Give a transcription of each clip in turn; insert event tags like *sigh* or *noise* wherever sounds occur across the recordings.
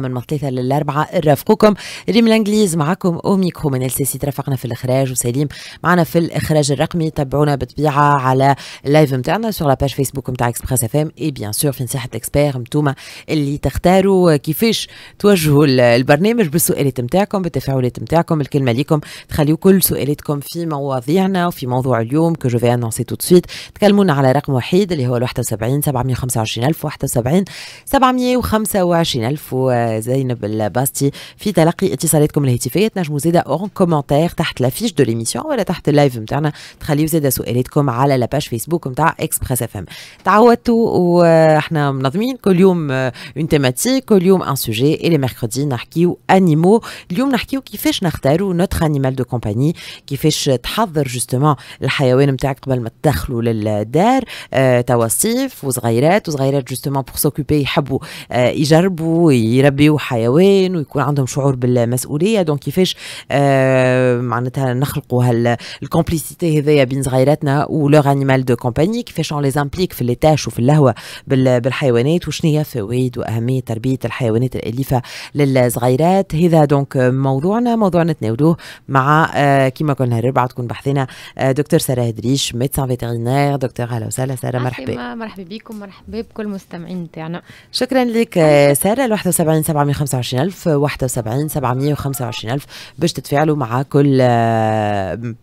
من مطلثة للأربعة نرافقكم ريم الانجليز معكم أوميكرو من السيسي ترافقنا في الإخراج وسليم معنا في الإخراج الرقمي تابعونا بطبيعة على اللايف متاعنا سور لاباج فيسبوك متاع اكسبريس اف ام اي بيان سور في مساحة الاكسبير متوما اللي تختاروا كيفاش توجهوا البرنامج بالسؤالات متاعكم بالتفاعلات متاعكم الكلمة ليكم تخليوا كل سؤالاتكم في مواضيعنا وفي موضوع اليوم كو جو في انونسي تو سويت تكلمونا على رقم وحيد اللي هو 71 725 71 725 1000 زينب الباستي في تلقي اتصالاتكم الهاتفيه تنجموا زاده اون كومنتير تحت لافيش دو ليميسيون ولا تحت اللايف نتاعنا تخليو زاده سؤالاتكم على لاباج فيسبوك نتاع اكسبريس اف ام تعودتوا واحنا منظمين كل يوم اون تيماتيك كل يوم ان سوجي اي لي ميركودي نحكيو انيمو اليوم نحكيو كيفاش نختاروا نوتر انيمال دو كومباني كيفاش تحضر جوستومون الحيوان نتاعك قبل ما تدخلوا للدار آه، توصيف وصغيرات وصغيرات جوستومون بور سوكوبي يحبوا آه، يجربوا يربوا يربيوا حيوان ويكون عندهم شعور بالمسؤوليه دونك كيفاش آه معناتها نخلقوا هالكومبليسيتي هذايا بين صغيراتنا ولوغ انيمال دو كومباني كيفاش اون ليزامبليك في ليتاش وفي اللهوه بالحيوانات وشنو هي فوائد واهميه تربيه الحيوانات الاليفه للصغيرات هذا دونك موضوعنا موضوع نتناولوه مع آه كما قلنا الربعه تكون بحثنا آه دكتور ساره هدريش ميدسان فيتيرينير دكتور اهلا وسهلا ساره مرحبا مرحبا بكم مرحبا بكل المستمعين تاعنا شكرا لك آه، ساره 71 725 71 725 ألف باش تتفاعلوا مع كل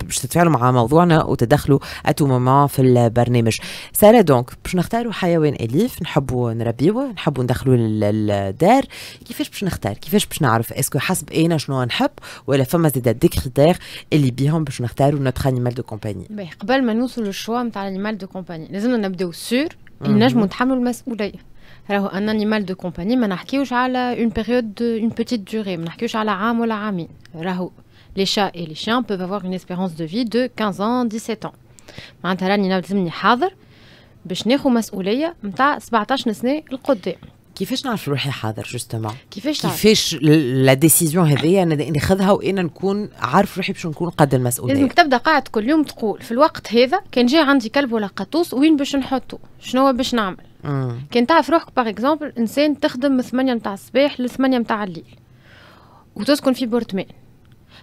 باش تتفاعلوا مع موضوعنا وتدخلوا اتو مومون في البرنامج سارة دونك باش نختاروا حيوان أليف نحبوا نربيوه نحبوا ندخلوا للدار كيفاش باش نختار كيفاش باش نعرف اسكو حسب أنا شنو نحب ولا فما زيد دي كريتير اللي بيهم باش نختاروا نوتخ انيمال دو كومباني قبل ما نوصلوا للشوا نتاع انيمال دو كومباني لازمنا نبداو سور نجموا نتحملوا المسؤوليه راهو ان انيمال دو كومباني ما نحكيوش على اون بيريود اون بيتيت دوري ما نحكيوش على عام ولا عامين راهو les chats et les chiens peuvent avoir une espérance de vie de 15 ans 17 ans معناتها راني لازمني حاضر باش ناخذ مسؤوليه نتاع 17 سنه القدام كيفاش نعرف روحي حاضر جوستومون كيفاش كيفاش لا ديسيزيون هذيا انا ناخذها وانا نكون عارف روحي باش نكون قد المسؤوليه لازمك تبدا قاعد كل يوم تقول في الوقت هذا كان جاي عندي كلب ولا قطوس وين باش نحطه شنو باش نعمل آه. كان تعرف روحك باغ اكزومبل انسان تخدم من 8 نتاع الصباح ل 8 نتاع الليل وتسكن في بورتمان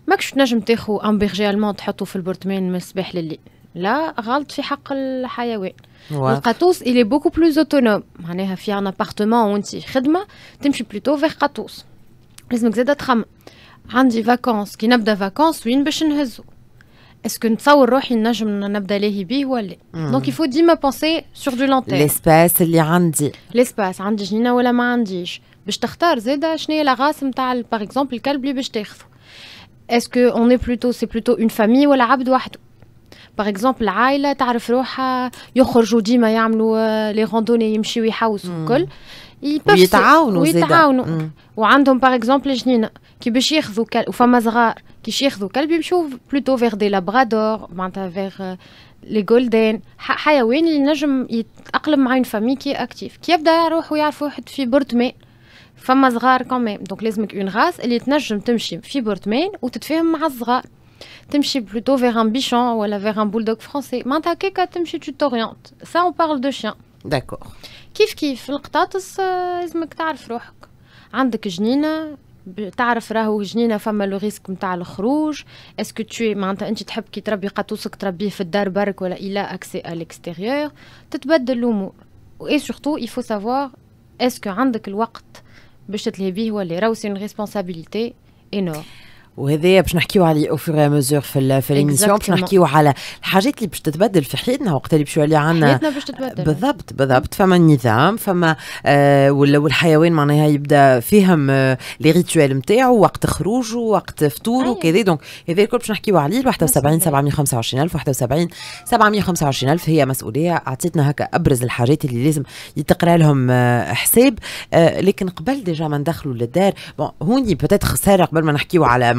ماكش تنجم تاخو امبرجي المون تحطو في البورتمان من الصباح لليل لا غلط في حق الحيوان القطوس الي بوكو بلوز اوتونوم معناها في ان ابارتمون وانت خدمه تمشي بلوتو فيغ قطوس لازمك زاده تخمم عندي فاكونس كي نبدا فاكونس وين باش نهزو اسكو نتصور روحي نجم نبدا لاهي بيه ولا دونك يفو ديما بونسي سور دو لون ليسباس اللي عندي ليسباس عندي جنينه ولا ما عنديش باش تختار زاده شنو هي لاغاس نتاع باغ اكزومبل الكلب اللي باش تاخذه اسكو اون اي بلوتو سي بلوتو اون فامي ولا عبد وحده باغ اكزومبل عائله تعرف روحها يخرجوا ديما يعملوا لي روندوني يمشيوا يحوسوا الكل يتعاونوا ويتعاونوا ويتعاونوا وعندهم باغ اكزومبل جنينه كي باش ياخذوا كل... وفما صغار كيش ياخذوا كلب يمشوا بلوتو فيغ دي لابرادور معناتها فيغ لي جولدين حيوان اللي نجم يتاقلم مع اون فامي كي اكتيف كي يبدا يروح ويعرف واحد في بورتمان فما صغار كمان دونك لازمك اون غاس اللي تنجم تمشي في بورتمان وتتفاهم مع الصغار تمشي بلوتو فيغ ان بيشون ولا فيغ ان بولدوغ فرونسي معناتها كيكا تمشي تو توريونت سا اون بارل دو شيان داكور كيف كيف القطاطس euh، لازمك تعرف روحك عندك جنينه تعرف راهو جنينه فما لو ريسك نتاع الخروج اسكو تو معناتها انت تحب كي تربي قطوسك تربيه في الدار برك ولا الى اكسي ا ليكستيريور تتبدل الامور اي سورتو يفو سافوار اسكو عندك الوقت باش تلهي بيه ولا راهو سي اون ريسبونسابيلتي انور وهذايا باش نحكيو عليه اوفر فور مزور في في ليميسيون باش نحكيو على الحاجات اللي باش تتبدل في حياتنا وقت اللي باش يولي عندنا حياتنا باش تتبدل بالضبط بالضبط فما النظام فما آه والحيوان معناها يبدا فيهم آه لي ريتوال نتاعو وقت خروجه وقت فطوره وكذا دونك هذا الكل باش نحكيو عليه 71 725 الف 71 725 الف هي مسؤوليه اعطيتنا هكا ابرز الحاجات اللي لازم يتقرا لهم آه حساب آه لكن قبل ديجا ما ندخلوا للدار بون هوني بتات خساره قبل ما نحكيو على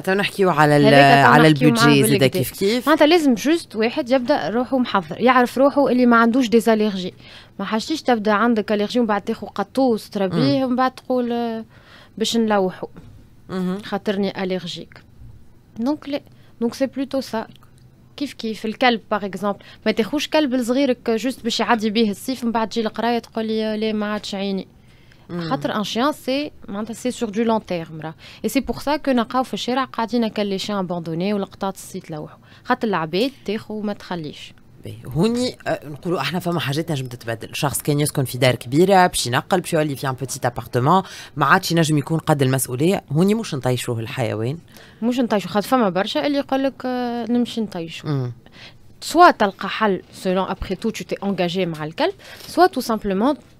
تو نحكيو على على البودجي زاده كيف كيف معناتها لازم جوست واحد يبدا روحه محضر يعرف روحه اللي ما عندوش ديزاليرجي ما حاجتيش تبدا عندك اليرجي ومن بعد تاخذ قطوس تربيه ومن بعد تقول آه، باش نلوحو خاطرني اليرجيك دونك لا دونك سي بلوتو سا كيف كيف الكلب باغ اكزومبل ما تاخوش كلب لصغيرك جوست باش يعدي بيه الصيف من بعد تجي القرايه تقول لي آه، لا ما عادش عيني Mm. خاطر ان شيان سي معناتها سي سور دو لون تيرم راه اي سي بور سا كو نلقاو في الشارع قاعدين كان لي شان ابوندوني ولقطات السي السيت لوحو خاطر العباد تاخو ما تخليش هوني آه، نقولوا احنا فما حاجات نجم تتبدل شخص كان يسكن في دار كبيره باش ينقل باش يولي في ان بوتيت ابارتمون ما عادش ينجم يكون قد المسؤوليه هوني مش نطيشوه الحيوان مش نطيشوه خاطر فما برشا اللي يقول لك آه، نمشي نطيشوه سوا تلقى حل سولون ابخي تو تو تي انجاجي مع الكلب سوا تو سامبلومون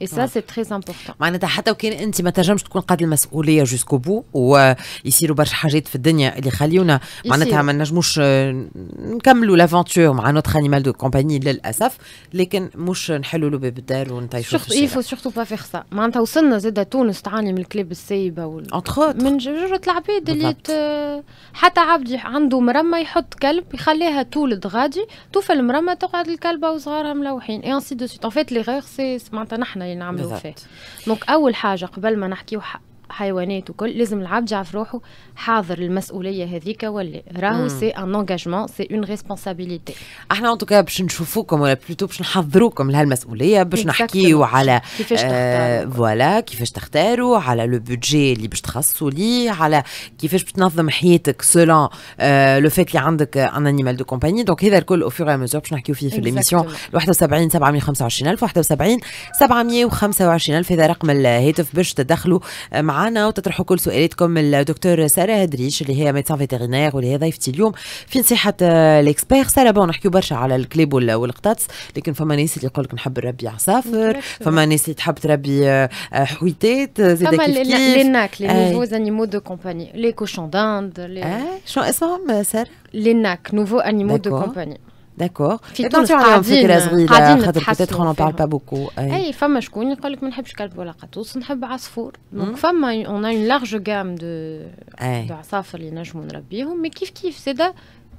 Et ça, c'est très important. معناتها حتى وكان انت ما تنجمش تكون قد المسؤوليه جوسكو بو ويصيروا برشا حاجات في الدنيا اللي يخليونا معناتها ما نجموش آه، نكملوا لافونتور مع نوتر انيمال دو كومباني للاسف لكن مش نحلوا له باب الدار ونطيشوا في الشارع سورتو با فيغ سا معناتها وصلنا زاده تونس تعاني من الكلاب السايبه وال... من جرة العباد اللي ت... حتى عبد عنده مرمى يحط كلب يخليها تولد غادي توفى المرمى تقعد الكلبه وصغارها ملوحين اي انسي دو سويت ان فيت ليغور سي معناتها نحن اللي نعملوا فيه دونك اول حاجه قبل ما نحكيو حيوانات وكل لازم العبد يعرف روحه حاضر المسؤوليه هذيك ولا راهو سي ان انجاجمون سي اون ريسبونسابيليتي احنا ان توكا باش نشوفوكم ولا بلوتو باش نحضروكم لهالمسؤوليه باش نحكيو على كيفاش فوالا آه، كيفاش تختاروا على لو بودجي اللي باش تخصصوا ليه على كيفاش باش تنظم حياتك سولون لو فات اللي عندك ان انيمال دو كومباني دونك هذا الكل او فيغ ميزور باش نحكيو فيه في ليميسيون 71 725 الف 71 725 الف هذا رقم الهاتف باش تدخلوا آه، مع معنا وتطرحوا كل سؤالاتكم الدكتور ساره هدريش اللي هي ميدسان فيتيرينير واللي هي ضيفتي اليوم في نصيحه الاكسبير ساره بون نحكيو برشا على الكليب والقطاطس لكن فما ناس اللي يقول لك نحب نربي عصافر فما ناس اللي تحب تربي آه، حويتات آه، زاد كيف كيف لي ناك لي نوفو انيمو دو كومباني لي كوشون داند شنو اسمهم ساره لي ناك نوفو انيمو دو كومباني داكور كنتو عليهم فكره صغيره خاطر بوتيتر اون بارل با بوكو اي فما شكون يقول لك ما نحبش كلب ولا قطوس نحب عصفور دونك فما اون اون لارج جام دو دو عصافر اللي نجمو نربيهم مي كيف كيف زاده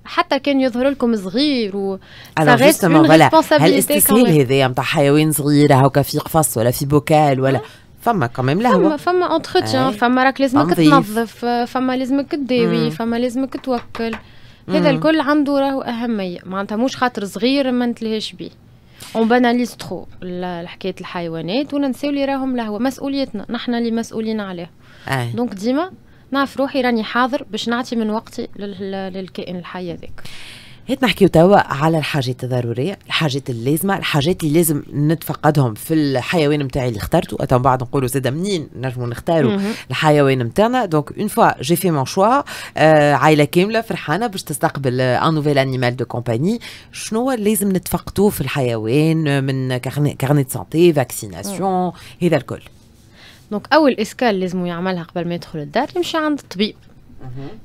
حتى كان يظهر لكم صغير و هالاستسهال هذايا نتاع حيوان صغير هكا في قفص ولا في بوكال ولا فما كمان لهو فما فما اونتروتيان فما راك لازمك تنظف فما لازمك تداوي فما لازمك توكل هذا الكل عنده راهو اهميه معناتها مش خاطر صغير ما نتلهاش بيه اون باناليز ترو حكايه الحيوانات وننساو اللي راهم لهو مسؤوليتنا نحن اللي مسؤولين عليه دونك ديما نعرف روحي راني حاضر باش نعطي من وقتي للكائن الحي هذاك هات نحكيو توا على الحاجات الضروريه الحاجات اللازمه الحاجات اللي لازم نتفقدهم في الحيوان نتاعي اللي اخترته اتم بعد نقولوا زاد منين نجموا نختاروا الحيوان نتاعنا دونك اون فوا جي في مون شوا عائله كامله فرحانه باش تستقبل ان نوفيل انيمال دو كومباني شنو لازم نتفقدوه في الحيوان من كارني دو سانتي فاكسيناسيون هذا الكل دونك اول اسكال لازم يعملها قبل ما يدخل الدار يمشي عند الطبيب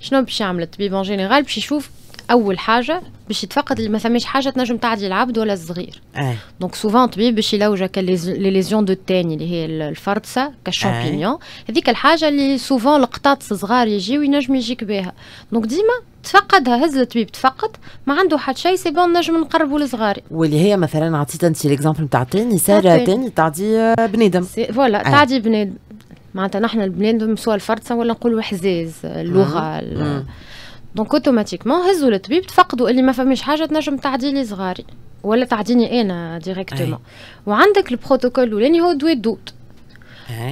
شنو باش يعمل الطبيب اون جينيرال باش يشوف اول حاجه باش يتفقد ما فماش حاجه تنجم تعدي العبد ولا الصغير أيه. دونك سوفون الطبيب باش يلوجك لي ليزيون دو تاني اللي هي الفرطسه كالشامبينيون آه. هذيك الحاجه اللي سوفون القطاط صغار يجيو وينجم يجيك بها دونك ديما تفقدها هز الطبيب تفقد ما عنده حد شيء سي بون نجم نقربوا لصغار واللي هي مثلا عطيت انت ليكزامبل نتاع التنس تاني تعدي آه، بنادم فوالا آه. تعدي بنادم معناتها نحن البنادم سوا الفرطسه ولا نقولوا الحزاز اللغه دونك اوتوماتيكمون هزوا للطبيب تفقدوا اللي ما فماش حاجه تنجم تعديلي صغاري ولا تعديني انا ديريكتومون وعندك البروتوكول الاولاني هو دواء الدود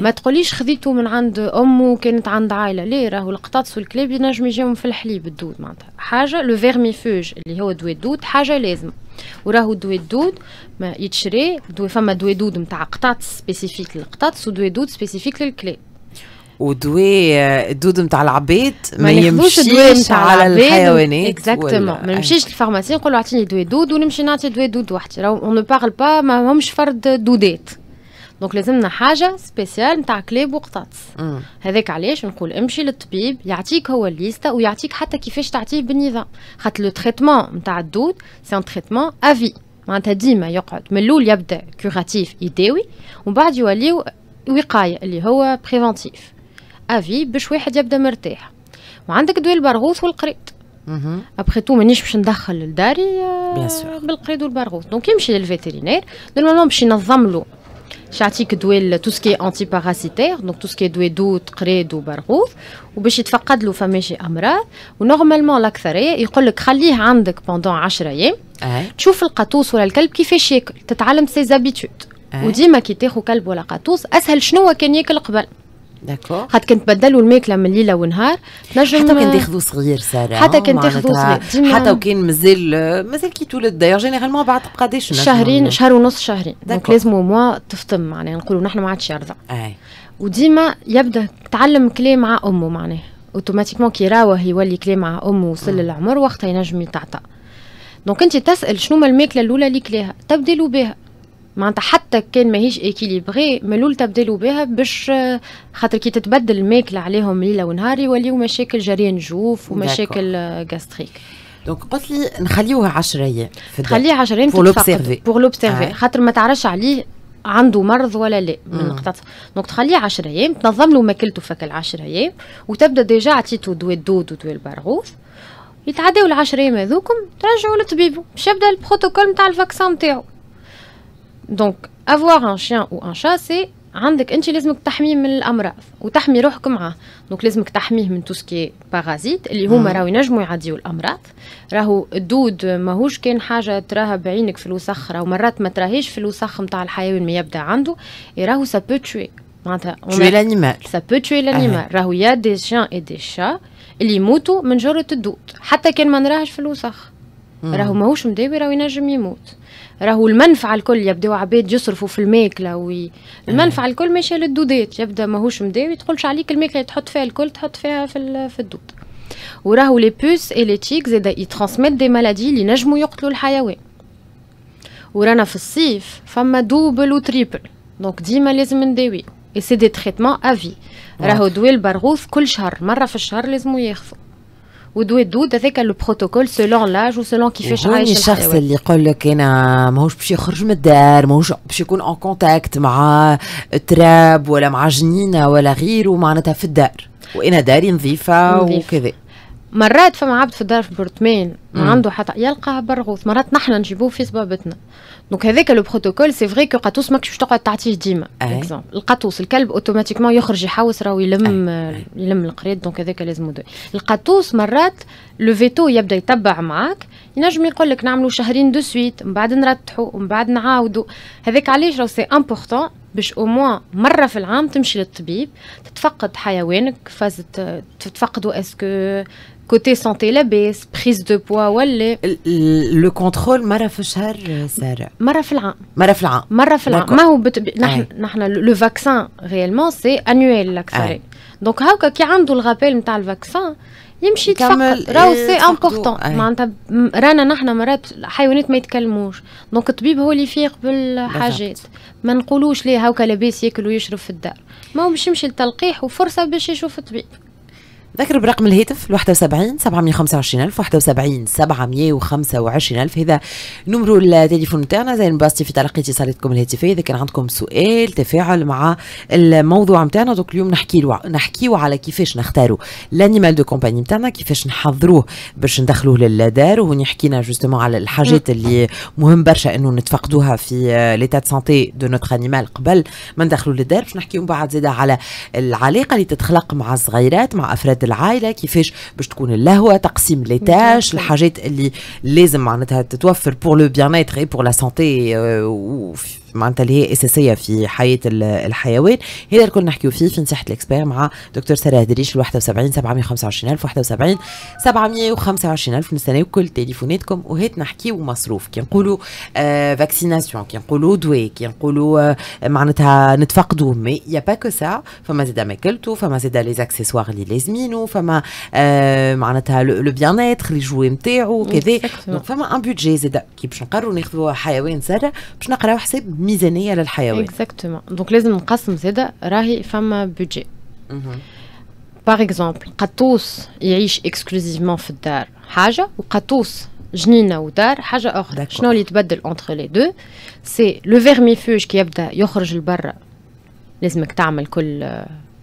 ما تقوليش خذيته من عند امه كانت عند عائله لا راهو القطاطس والكلاب ينجم يجيهم في الحليب الدود معناتها حاجه لو فيرميفوج اللي هو دواء الدود حاجه لازمه وراهو دواء الدود ما يتشري دوي فما دواء دود نتاع قطاطس سبيسيفيك للقطاطس ودواء دود سبيسيفيك للكلاب ودواء الدود نتاع العباد ما يمشيش على الحيوانات اكزاكتومون ما نمشيش للفارماسي نقول له اعطيني دواء دود ونمشي نعطي دواء دود وحدي راهو اون بارل با ما همش فرد دودات دونك لازمنا حاجه سبيسيال نتاع كلاب وقطاطس هذاك علاش نقول امشي للطبيب يعطيك هو الليستا ويعطيك حتى كيفاش تعطيه بالنظام خاطر لو تريتمون نتاع الدود سي ان تريتمون افي معناتها ديما يقعد من الاول يبدا كوراتيف يداوي ومن بعد يوليو وقايه اللي هو بريفونتيف افي باش واحد يبدا مرتاح وعندك دوي البرغوث والقريد ابخي تو مانيش باش ندخل لداري آه، بالقريط والبرغوث دونك يمشي للفيترينير نورمالمون باش ينظم له باش يعطيك تو سكي انتي باراسيتير دونك تو سكي دواء دوت قريد وبرغوث وباش يتفقد له فما شي امراض ونورمالمون الاكثريه يقول لك خليه عندك بوندون 10 ايام تشوف القطوس ولا الكلب كيفاش ياكل تتعلم سي زابيتود وديما كي تاخو كلب ولا قطوس اسهل شنو كان ياكل قبل داكور خاطر كنت تبدلوا الماكله من ليله ونهار تنجم حتى كان تاخذوا صغير ساره حتى كان تاخذوا صغير حتى وكان مازال مازال كي تولد داير جينيرالمون بعد قداش شهرين شهر ونص شهرين دونك لازم موا تفطم معناها نقولوا نحن ما عادش يرضع وديما يبدا تعلم كلام مع امه معناها اوتوماتيكمون كي راوه يولي كلام مع امه وصل للعمر وقتها ينجم يتعطى دونك انت تسال شنو الماكله الاولى اللي كلاها تبدلوا بها معناتها حتى كان ماهيش اكيليبري ملول تبدلوا بها باش آه، خاطر كي تتبدل الماكله عليهم ليله ونهار يوليو مشاكل جريان جوف ومشاكل جاستريك آه، دونك قلت لي نخليوها 10 ايام نخليها 10 ايام بور لوبسيرفي بور خاطر ما تعرفش عليه عنده مرض ولا لا من mm. نقطة دونك تخليه 10 ايام تنظم له ماكلته فك ال 10 ايام وتبدا ديجا عطيته دواء الدود ودواء البرغوث يتعداو ال 10 ايام هذوكم ترجعوا لطبيبه باش يبدا البروتوكول نتاع الفاكسان نتاعو دونك افوار ان شيان او ان شا سي عندك انت لازمك تحميه من الامراض وتحمي روحك معاه دونك لازمك تحميه من سكي بارازيت اللي هما راهو ينجموا يعديوا الامراض راهو الدود ماهوش كان حاجه تراها بعينك في الوسخ راهو مرات ما تراهيش في الوسخ نتاع الحيوان ما يبدا عنده راهو سا بو تشوي معناتها تشوي لانيمال سا بو تشوي لانيمال راهو يا دي شان اي دي شا اللي يموتوا من جرة الدود حتى كان ما نراهش في الوسخ راهو ماهوش مداوي راهو ينجم يموت راهو المنفعة الكل يبداو عباد يصرفوا في الماكلة وي المنفعة الكل ماشية للدودات يبدا ماهوش مداوي تقولش عليك الماكلة تحط فيها الكل تحط فيها في, في الدود وراهو لي بوس اي لي تشيك زادا ترانسميت دي مالادي اللي نجمو يقتلوا الحيوان ورانا في الصيف فما دوبل وتريبل دونك ديما لازم نداوي اي سي دي تريتمون افي راهو دوي البرغوث كل شهر مره في الشهر لازمو ياخذوا ودوي دود هذاك البروتوكول سولون لاج وسولون كيفاش عايش الشخص اللي يقول لك انا ماهوش باش يخرج من الدار ماهوش باش يكون اون كونتاكت مع تراب ولا مع جنينه ولا غيره معناتها في الدار وانا داري نظيفه وكذا مرات فما عبد في الدار في البرتمان ما عنده حتى يلقى برغوث مرات نحن نجيبوه في سبابتنا دونك هذاك لو بروتوكول سي فري كو قطوس ماكش باش تقعد تعطيه ديما القطوس الكلب اوتوماتيكمون يخرج يحوس راهو يلم أي. يلم القريد دونك هذاك لازم القطوس مرات لو فيتو يبدا يتبع معاك ينجم يقول لك نعملوا شهرين دو سويت من بعد نرتحوا ومن بعد نعاودوا هذاك علاش راهو سي امبورطون باش او موان مره في العام تمشي للطبيب تتفقد حيوانك فاز تتفقدوا اسكو كوتي سونتي لاباس بريز دو بوا ولا لو كونترول مره في الشهر ساره مره في العام مره في العام مره في العام ما هو بت... نحن نحن لو فاكسان ريالمون سي انويل الاكثر دونك هاكا كي عنده الغابيل نتاع الفاكسان يمشي تفقد راهو سي امبورتون معناتها رانا نحن مرات حيوانات ما يتكلموش دونك الطبيب هو اللي يفيق بالحاجات ما نقولوش ليه هاكا لاباس ياكل ويشرب في الدار ما هو باش يمشي للتلقيح وفرصه باش يشوف الطبيب ذكر برقم الهاتف 71 725 ألف 71 725 ألف هذا نمرو التليفون نتاعنا زي نباستي في تلقي اتصالاتكم الهاتفية إذا كان عندكم سؤال تفاعل مع الموضوع نتاعنا دوك اليوم نحكي له نحكيو على كيفاش نختاروا لانيمال دو كومباني نتاعنا كيفاش نحضروه باش ندخلوه للدار وهوني حكينا جوستومون على الحاجات اللي مهم برشا انه نتفقدوها في ليتا دو سانتي دو نوتر انيمال قبل ما ندخلوه للدار باش نحكيو بعد زاده على العلاقه اللي تتخلق مع الصغيرات مع افراد La qui fait que là qui je je suis là là où et معناتها اللي هي اساسيه في حياه الحيوان هذا الكل نحكيو فيه في نصيحه الاكسبير مع دكتور ساره دريش ال 71 725 الف 71 725 الف نستناو كل تليفوناتكم وهات نحكيو مصروف كي نقولوا آه فاكسيناسيون كي نقولوا دواء كي نقولوا آه معناتها نتفقدوا مي يا با كو سا فما زاد ماكلتو فما زاد لي زاكسيسوار اللي لازمينو فما آه معناتها لو بيان اتر لي جوي نتاعو mm, كذا فما ان بودجي زاد كي باش نقروا ناخذوا حيوان ساره باش نقراو حساب ميزانيه للحيوان اكزاكتومون دونك لازم نقسم زاده راهي فما بودجي باغ اكزومبل قطوس يعيش اكسكلوزيفمون في الدار حاجه وقطوس جنينه ودار حاجه اخرى شنو اللي يتبدل اونتر لي دو سي لو فيرميفوج كي يبدا يخرج لبرا لازمك تعمل كل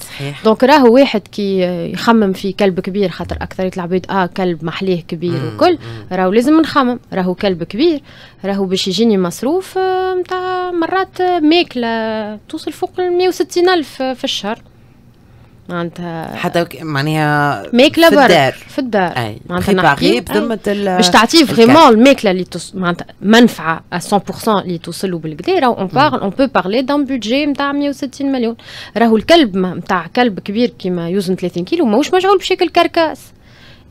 صحيح دونك راهو واحد كي يخمم في كلب كبير خاطر اكثريه العباد اه كلب محليه كبير وكل راهو لازم نخمم راهو كلب كبير راهو باش يجيني مصروف نتاع آه، مرات ماكله توصل فوق ال 160 الف في الشهر معناتها حتى معناها ميك في الدار في الدار غيب ذمة ال باش تعطيه فريمون الماكله اللي معناتها منفعه 100% اللي توصلوا بالكدا راهو اون باغ اون بو بارلي دان بودجي نتاع 160 مليون راهو الكلب نتاع كلب كبير كيما يوزن 30 كيلو ماهوش مشغول بشكل كركاس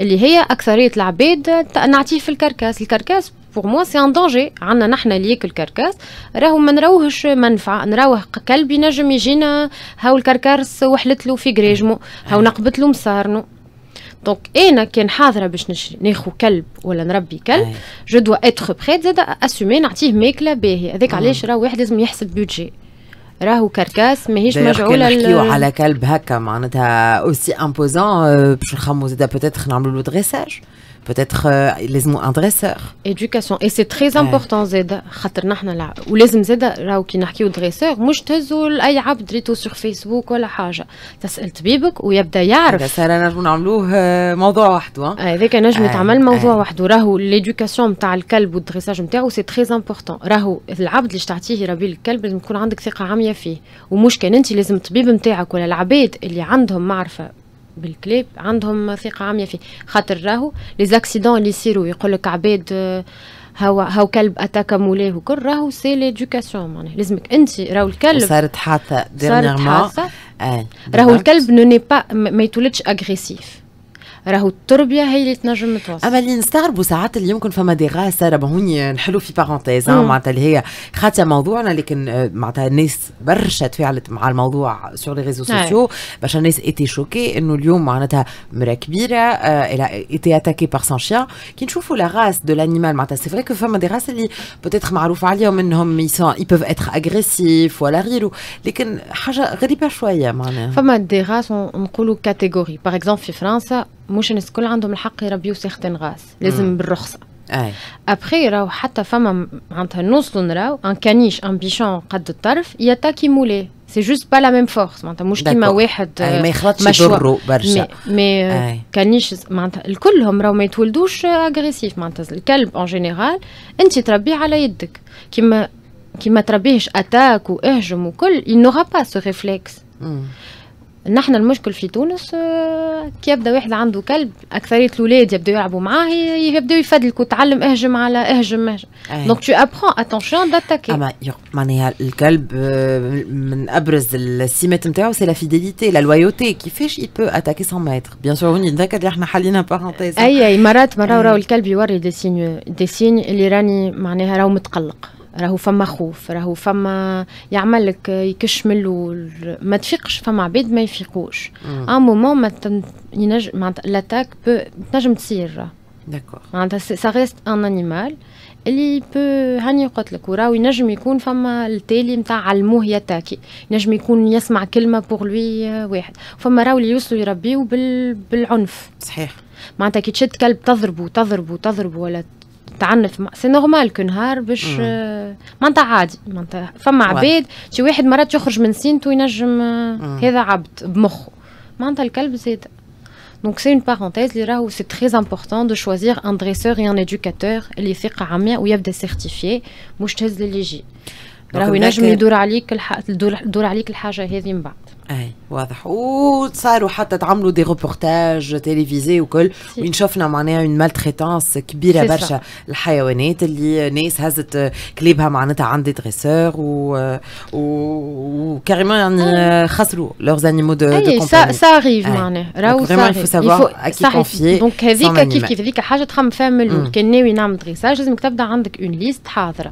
اللي هي اكثريه العباد نعطيه في الكركاس الكركاس بور موا سي ان دونجي عندنا نحنا اللي ياكل كركاس راهو ما نراوهش منفعه نراوه كلب ينجم يجينا هاو الكركاس وحلت له في جريجمو هاو أيوة. نقبت له مسارنو دونك انا كان حاضره باش نشري ناخو كلب ولا نربي كلب جو دو اتر بريت زاد اسومي نعطيه ماكله باهيه هذاك آه. علاش راه واحد لازم يحسب بيدجي راهو كركاس ماهيش مجعوله نحكيو على كلب هكا معناتها اوسي امبوزون euh، باش نخمو زاد بوتيتر نعملو له دريساج peut-être لازم ادريسور ايديوكاسيون اي سي تري امبورطون زاد خاطر نحن ولازم زيد راهو كي نحكيو دريسور مش تهزوا لاي عبد ريتو سور فيسبوك ولا حاجه تسال طبيبك ويبدا يعرف هذا رانا نجمو نعملوه موضوع وحده هذاك نجم يتعمل موضوع وحده راهو ليدوكاسيون نتاع الكلب والدريساج نتاعو سي تري امبورطون راهو العبد اللي تعطيه ربي الكلب لازم يكون عندك ثقه عاميه فيه ومش كان انت لازم الطبيب نتاعك ولا العباد اللي عندهم معرفه بالكليب عندهم ثقه عاميه فيه خاطر راهو لي زاكسيدون اللي يصيروا يقول لك عباد هاو آه، هاو كلب اتاكا مولاه وكل راهو سي ليدوكاسيون معناها لازمك انت راهو الكلب صارت حادثه ديرنيغمون آه، راهو الكلب نوني با ما يتولدش اغريسيف راهو التربيه هي اللي تنجم توصل اما اللي نستغربوا ساعات اللي يمكن فما دي غاس راه هوني نحلو في بارونتيز آه، معناتها اللي هي خاطر موضوعنا لكن آه، معناتها الناس برشا تفاعلت مع الموضوع سور لي ريزو سوسيو برشا ناس ايتي شوكي انه اليوم معناتها مرا كبيره الى ايتي اتاكي باغ سان شيان كي نشوفوا لا غاس دو لانيمال معناتها سي فري كو فما دي غاس اللي بوتيتر معروف عليهم انهم يسون اي بوف اتر اغريسيف ولا غيره لكن حاجه غريبه شويه معناها فما دي غاس نقولوا كاتيجوري باغ اكزومبل في فرنسا مش الناس كل عندهم الحق يربيو سيختين غاز لازم مم. بالرخصه اي ابخي راهو حتى فما معناتها نوصلوا نراو ان كانيش ان بيشون قد الطرف ياتاكي مولي سي جوست با لا ميم فورس معناتها مش كيما واحد أي ما يخلطش يضروا برشا مي, مي كانيش معناتها الكلهم راهو ما يتولدوش اغريسيف euh، معناتها الكلب اون جينيرال انت تربيه على يدك كيما كيما تربيهش اتاك واهجم وكل il با سو ريفليكس réflexe نحن المشكل في تونس آه، كي يبدا واحد عنده كلب اكثريه الاولاد يبداو يلعبوا معاه يبداو يفدلكوا تعلم اهجم على اهجم اهجم دونك تو ابخون اتونسيون داتاكي اما معناها الكلب آه، من ابرز السمات نتاعو سي لا فيديليتي لا لويوتي كيفاش بو اتاكي سون ماتر بيان سور وني نتذكر اللي احنا حلينا بارونتيز اي اي مرات مرات إيه. راهو الكلب يوري دي سيني دي سيني اللي راني معناها راهو متقلق راهو فما خوف راهو فما يعمل لك يكش من ما تفيقش فما عباد ما يفيقوش ان مومون ما تن... ينجم معناتها لاتاك بو تنجم تصير داكور معناتها سا ريست ان انيمال اللي بو هاني قلت لك وراو ينجم يكون فما التالي نتاع علموه يتاكي ينجم يكون يسمع كلمه بور لوي واحد فما راو اللي يوصلوا يربيو بالعنف صحيح معناتها كي تشد كلب تضربه تضربه تضربه ولا تعنف سي نورمال كل نهار باش آه، معناتها عادي معناتها فما عباد شي واحد مرات يخرج من سينتو ينجم آه، هذا عبد بمخه معناتها الكلب زاد دونك سي اون بارونتيز اللي راهو سي تري امبورتون دو شوازيغ ان دريسور اي ان ايديوكاتور اللي ثقه عمياء ويبدا سيرتيفي مش تهز اللي يجي راهو ينجم يدور عليك الح... تدور عليك الحاجه هذه من بعد اي واضح وصاروا حتى تعملوا دي ريبورتاج تلفزي وكل وين شفنا معناها اون مالتريتونس كبيره برشا الحيوانات اللي ناس هزت كليبها معناتها عند دريسور و وكاريمون يعني خسروا لور انيمو دو اي سا سا اريف معناها راهو فريمون يفو سافوار اكي كونفي دونك هذيك كيف كيف هذيك حاجه تخمم فيها من الاول كان ناوي نعمل دريساج لازمك تبدا عندك اون ليست حاضره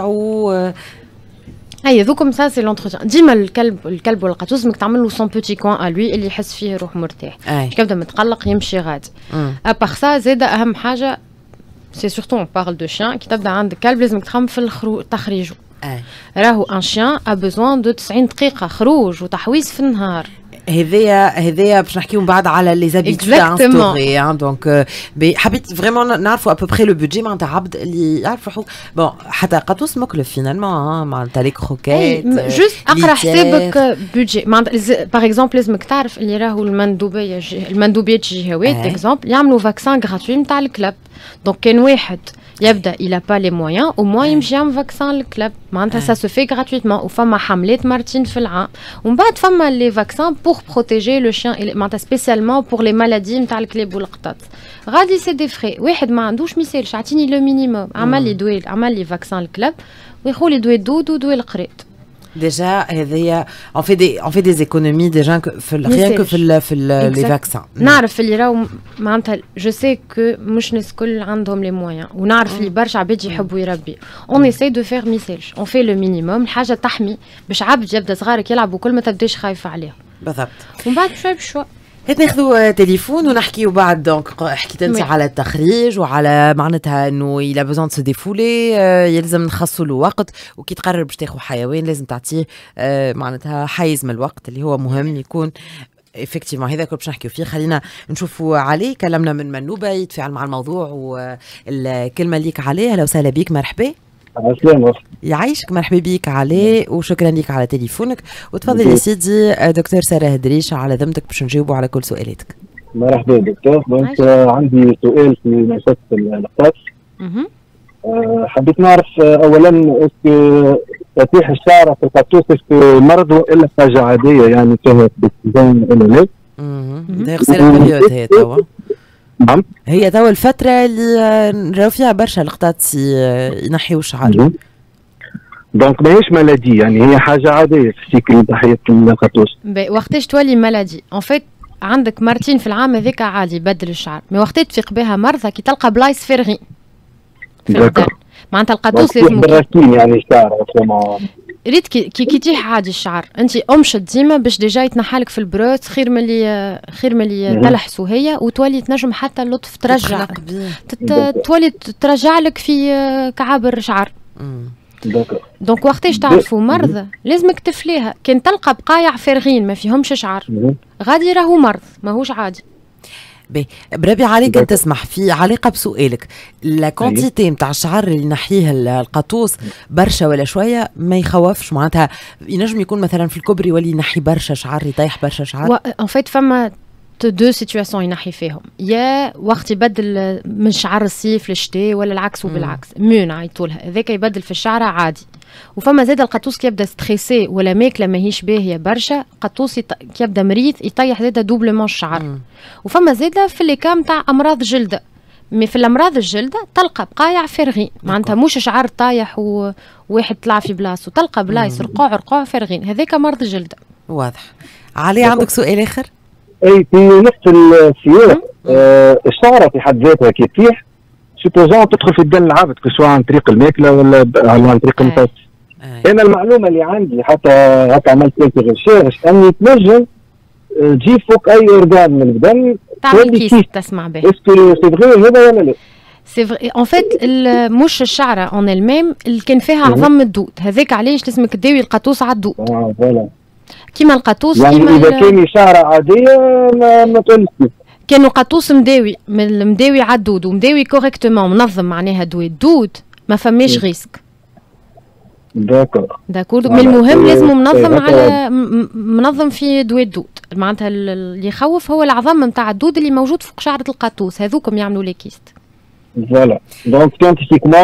نتاعو آه. اي ذوكم سا سي لونتروتيان ديما الكلب الكلب ولا القطوس مك تعمل له سون بوتي كوان ا لوي اللي يحس فيه روح مرتاح باش كيبدا متقلق يمشي غادي اباغ سا زاده اهم حاجه سي سورتو اون بارل دو شان كي تبدا عندك كلب لازمك تخمم في الخرو... تخريجه راهو ان شيان ا بوزوان دو 90 دقيقه خروج وتحويس في النهار هذايا هذايا باش نحكيو من بعد على لي زابيتود دونك حبيت فريمون نعرفوا ابوبخي لو بودجي معناتها عبد اللي يعرفوا حو بون حتى قطوس لو فينالمون معناتها ليك خوكيت جوست اقرا حسابك بودجي معناتها باغ اكزومبل لازمك تعرف اللي راهو المندوبيه المندوبيات الجهويات اكزومبل يعملوا فاكسان غراتوي نتاع الكلاب دونك كان واحد Il a pas les moyens. Au moins, il un vaccin le club. ça se fait gratuitement aux femmes Hamlet. martin on bat les les vaccins pour protéger le chien. spécialement pour les maladies, on les c'est des frais. Oui, évidemment, d'où je le le minimum. Amal y le club. déjà euh, on fait des on fait des économies déjà que rien que في les vaccins mm. نعرف اللي راهو معناتها جو سي كو مش ناس الكل عندهم لي موان ونعرف اللي mm. برشا عباد يحبوا mm. يربي اون اسي دو فيغ ميسالش اون في لو مينيموم الحاجه تحمي باش عبد يبدا صغارك يلعب وكل ما تبداش خايفه عليه بالضبط ومن بعد شوي بشوي ناخذوا آه, تليفون ونحكيوا بعد دونك آه, حكيت انت على التخريج وعلى معناتها انه الى بوزون سو ديفولي آه, يلزم نخصوا له وقت وكي تقرر باش تاخذ حيوان لازم تعطيه معناتها حيز من الوقت اللي هو مهم يكون افكتيفمون هذا كل باش نحكيو فيه خلينا نشوفوا علي كلمنا من منوبه يتفاعل مع الموضوع والكلمه ليك عليه اهلا وسهلا بيك مرحبا يعيشك مرحبا بك علي وشكرا لك على تليفونك وتفضل يا سيدي آه، دكتور ساره هدريش على ذمتك باش نجاوبوا على كل سؤالاتك مرحبا دكتور دونك آه، عندي سؤال في مؤسسه الاختصاص آه، حبيت نعرف اولا اسكو تفتيح الشعر في القطوس في مرض والا حاجه عاديه يعني فيها بالتزام ولا لا؟ اها خساره هي توا نعم هي توا الفترة اللي نراو فيها برشا لقطات ينحيو الشعر نعم. دونك ماهيش مالادي يعني هي حاجة عادية في السيكل نتاع حياة القطوس وقتاش تولي مالادي اون فيت عندك مرتين في العام هذاك عادي بدل الشعر مي وقتاش تفيق بها مرضى كي تلقى بلايص فارغين في الدار معناتها القطوس لازم يعني شعر ريت كي كي تيح عادي الشعر انت امشط ديما باش ديجا يتنحالك في البروت خير من اللي خير من اللي تلحسه هي وتولي تنجم حتى اللطف ترجع تولي ترجع لك في آه، كعاب الشعر دونك وقتاش تعرفوا مرض لازمك تفليها كان تلقى بقايع فارغين ما فيهمش شعر غادي راهو مرض ماهوش عادي بي بربي عليك انت تسمح في علاقه بسؤالك لا طيب. كونتيتي نتاع الشعر اللي نحيه القطوس برشا ولا شويه ما يخوفش معناتها ينجم يكون مثلا في الكوبري يولي ينحي برشا شعر يطيح برشا شعر ان فيت فما دو سيتياسيون ينحي فيهم يا وقت يبدل من شعر الصيف للشتاء ولا العكس وبالعكس مون عيطولها هذاك يبدل في الشعر عادي وفما زاد القطوس كيبدا ستريسي ولا ماكله ماهيش باهيه برشا قطوس يط... كيبدا مريض يطيح زاد دوبلومون الشعر وفما زاد في اللي كام تاع امراض جلده مي في الامراض الجلد تلقى بقايع فارغين معناتها مش شعر طايح وواحد طلع في بلاصه تلقى بلايص رقوع رقوع فارغين هذاك مرض الجلد واضح علي عندك سؤال اخر اي في نفس السياق آه، الشعره في حد ذاتها كي تطيح سيبوزون تدخل في الدم العابد سواء عن طريق الماكله ولا عن طريق آه. النفس آه. انا المعلومه اللي عندي حتى هكا عملت لك ريسيرش اني تنجم آه، تجي فوق اي اورجان من البدن تعمل كيس تسمع به اسكو سي فغي هذا ولا لا سي فغي اون فيت مش الشعره اون الميم اللي كان فيها عظم الدود هذاك علاش لازمك تداوي القطوس على الدود اه فوالا كيما القطوس يعني كيما اذا كان شعره عاديه آه، ما, ما تقولش كانوا قطوس مداوي مداوي على الدود ومداوي كوريكتومون منظم معناها دوي الدود ما فماش ريسك داكور دوك من المهم لازم إيه؟ منظم إيه، على منظم في دواء الدود معناتها اللي يخوف هو العظم نتاع الدود اللي موجود فوق شعره القطوس هذوكم يعملوا لي كيست فوالا دونك سيانتيفيكمون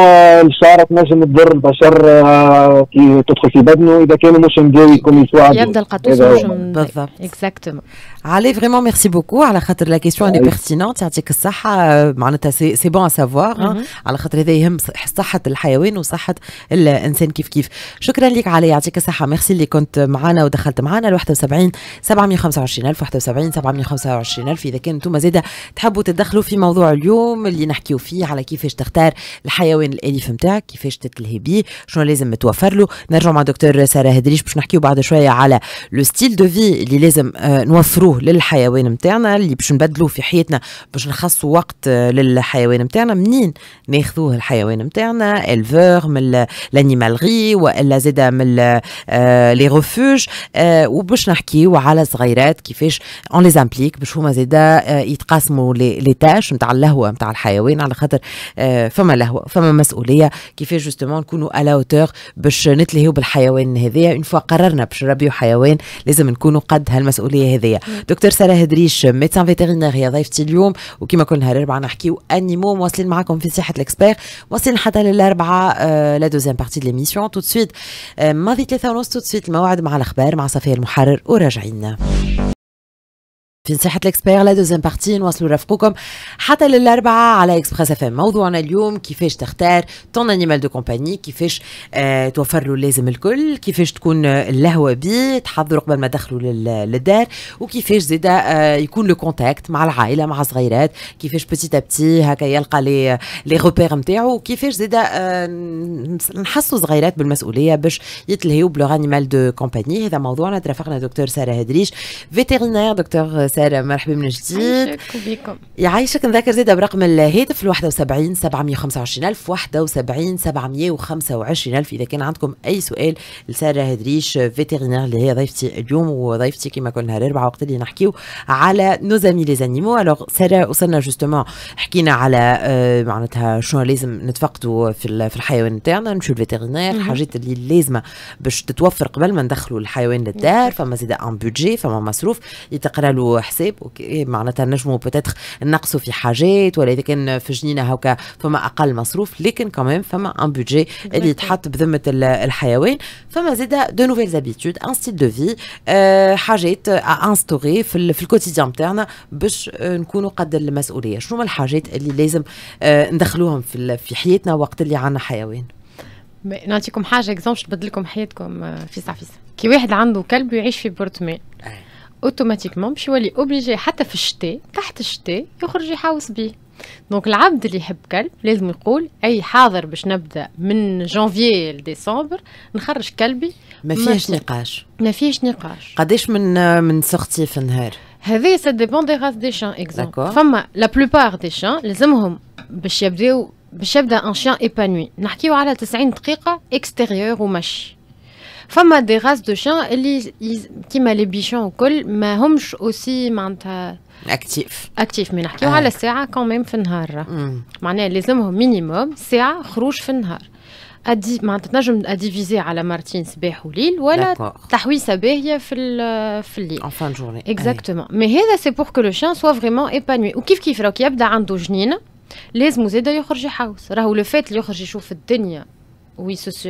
الشعره تنجم تضر البشر آه، كي تدخل في بدنه اذا كان مش مداوي كوم يبدا القطوس مش بالضبط اكزاكتومون Allez, vraiment, merci beaucoup. À la khater, la question est pertinente. يعطيك الصحة معناتها سي سي بون سافوار على خاطر هذا يهم صحة الحيوان وصحة الإنسان كيف كيف. شكرا لك علي يعطيك الصحة ميرسي اللي كنت معنا ودخلت معنا ال 71 725 ألف 71 725 ألف إذا كان أنتم زادة تحبوا تدخلوا في موضوع اليوم اللي نحكيو فيه على كيفاش تختار الحيوان الأليف نتاعك كيفاش تتلهي به شنو لازم توفر له نرجع مع دكتور سارة هدريش باش نحكيو بعد شوية على لو ستيل دو في اللي لازم نوفروه نعطوه للحيوان نتاعنا اللي باش نبدلوه في حياتنا باش نخصوا وقت آه، للحيوان نتاعنا منين ناخذوه الحيوان نتاعنا الفور من الانيمالغي والا زاده من لي ريفوج آه، آه، وباش نحكيو على صغيرات كيفاش اون لي امبليك باش هما زاده يتقاسموا لي تاش نتاع اللهوه نتاع الحيوان على خاطر فما لهوه فما مسؤوليه كيفاش جوستومون نكونوا على اوتور باش نتلهيو بالحيوان هذايا اون فوا قررنا باش نربيو حيوان لازم نكونوا قد هالمسؤوليه هذيا دكتور ساره هدريش ميدسان فيتيرينير هي ضيفتي اليوم وكما نهار الاربعه نحكيو انيمو مواصلين معكم في صحه الاكسبير مواصلين حتى للاربعه آه لا دوزيام بارتي دو ليميسيون تو سويت آه ماضي ثلاثه ونص تو سويت الموعد مع الاخبار مع صفيه المحرر وراجعين في نصيحة الإكسبير لا دوزيام بارتي نواصلوا رافقوكم حتى للأربعة على إكسبريس اف موضوعنا اليوم كيفاش تختار تون أنيمال دو كومباني كيفاش آه توفر له اللازم الكل كيفاش تكون اللهوة آه، بيه تحضروا قبل ما تدخلوا للدار وكيفاش زيدا آه يكون لو كونتاكت مع العائلة مع الصغيرات كيفاش بتيت ابتي هكا يلقى لي لي روبير نتاعو وكيفاش زيدا آه نحسوا صغيرات بالمسؤولية باش يتلهيو بلوغ أنيمال دو كومباني هذا موضوعنا ترافقنا دكتور سارة هدريش فيتيرينير دكتور ساره مرحبا من جديد بكم يعيشك نذكر زيد برقم الهاتف 71 725 الف 71 725 الف اذا كان عندكم اي سؤال لساره هدريش فيتيرينير اللي هي ضيفتي اليوم وضيفتي كما كل نهار اربعه وقت اللي نحكيو على نوزامي زامي لي زانيمو الوغ ساره وصلنا جوستومون حكينا على آه معناتها شنو لازم نتفقدوا في في الحيوان نتاعنا نمشيو للفيتيرينير الحاجات اللي لازمه باش تتوفر قبل ما ندخلوا الحيوان للدار فما زيد ان بودجي فما مصروف يتقرا له حساب اوكي إيه، معناتها نجموا بوتيتر نقصوا في حاجات ولا اذا كان في جنينه هكا فما اقل مصروف لكن كمان فما ان بودجي اللي يتحط بذمه الحيوان فما زيد دو نوفيل زابيتود ان ستيل دو في حاجات انستوري في, في الكوتيديان تاعنا باش آه، نكونوا قد المسؤوليه شنو الحاجات اللي لازم آه، ندخلوهم في في حياتنا وقت اللي عندنا حيوان نعطيكم حاجه اكزومبل تبدلكم حياتكم فيسع آه، فيسع كي واحد عنده كلب يعيش في بورتمان إيه. اوتوماتيكمون باش يولي اوبليجي حتى في الشتاء تحت الشتاء يخرج يحوس بيه دونك العبد اللي يحب كلب لازم يقول اي حاضر باش نبدا من جانفي لديسمبر نخرج كلبي ما فيهش نقاش ما فيهش نقاش قداش من من سورتي في النهار هذه سا ديبون دي راس دي شان اكزومبل فما لا بلوبار دي شان لازمهم باش يبداو باش يبدا ان شان ايبانوي نحكيو على 90 دقيقه اكستيريور ومشي Les femmes ont des races de chiens qui ont les bichons au col, mais elles sont aussi Mais elles quand même Les hommes, au minimum, a dit Maintenant, je vais diviser à la Martine en En fin de journée. Exactement. Mais c'est pour que le chien soit vraiment épanoui. ou qu'il les hommes Le fait que oui c'est ce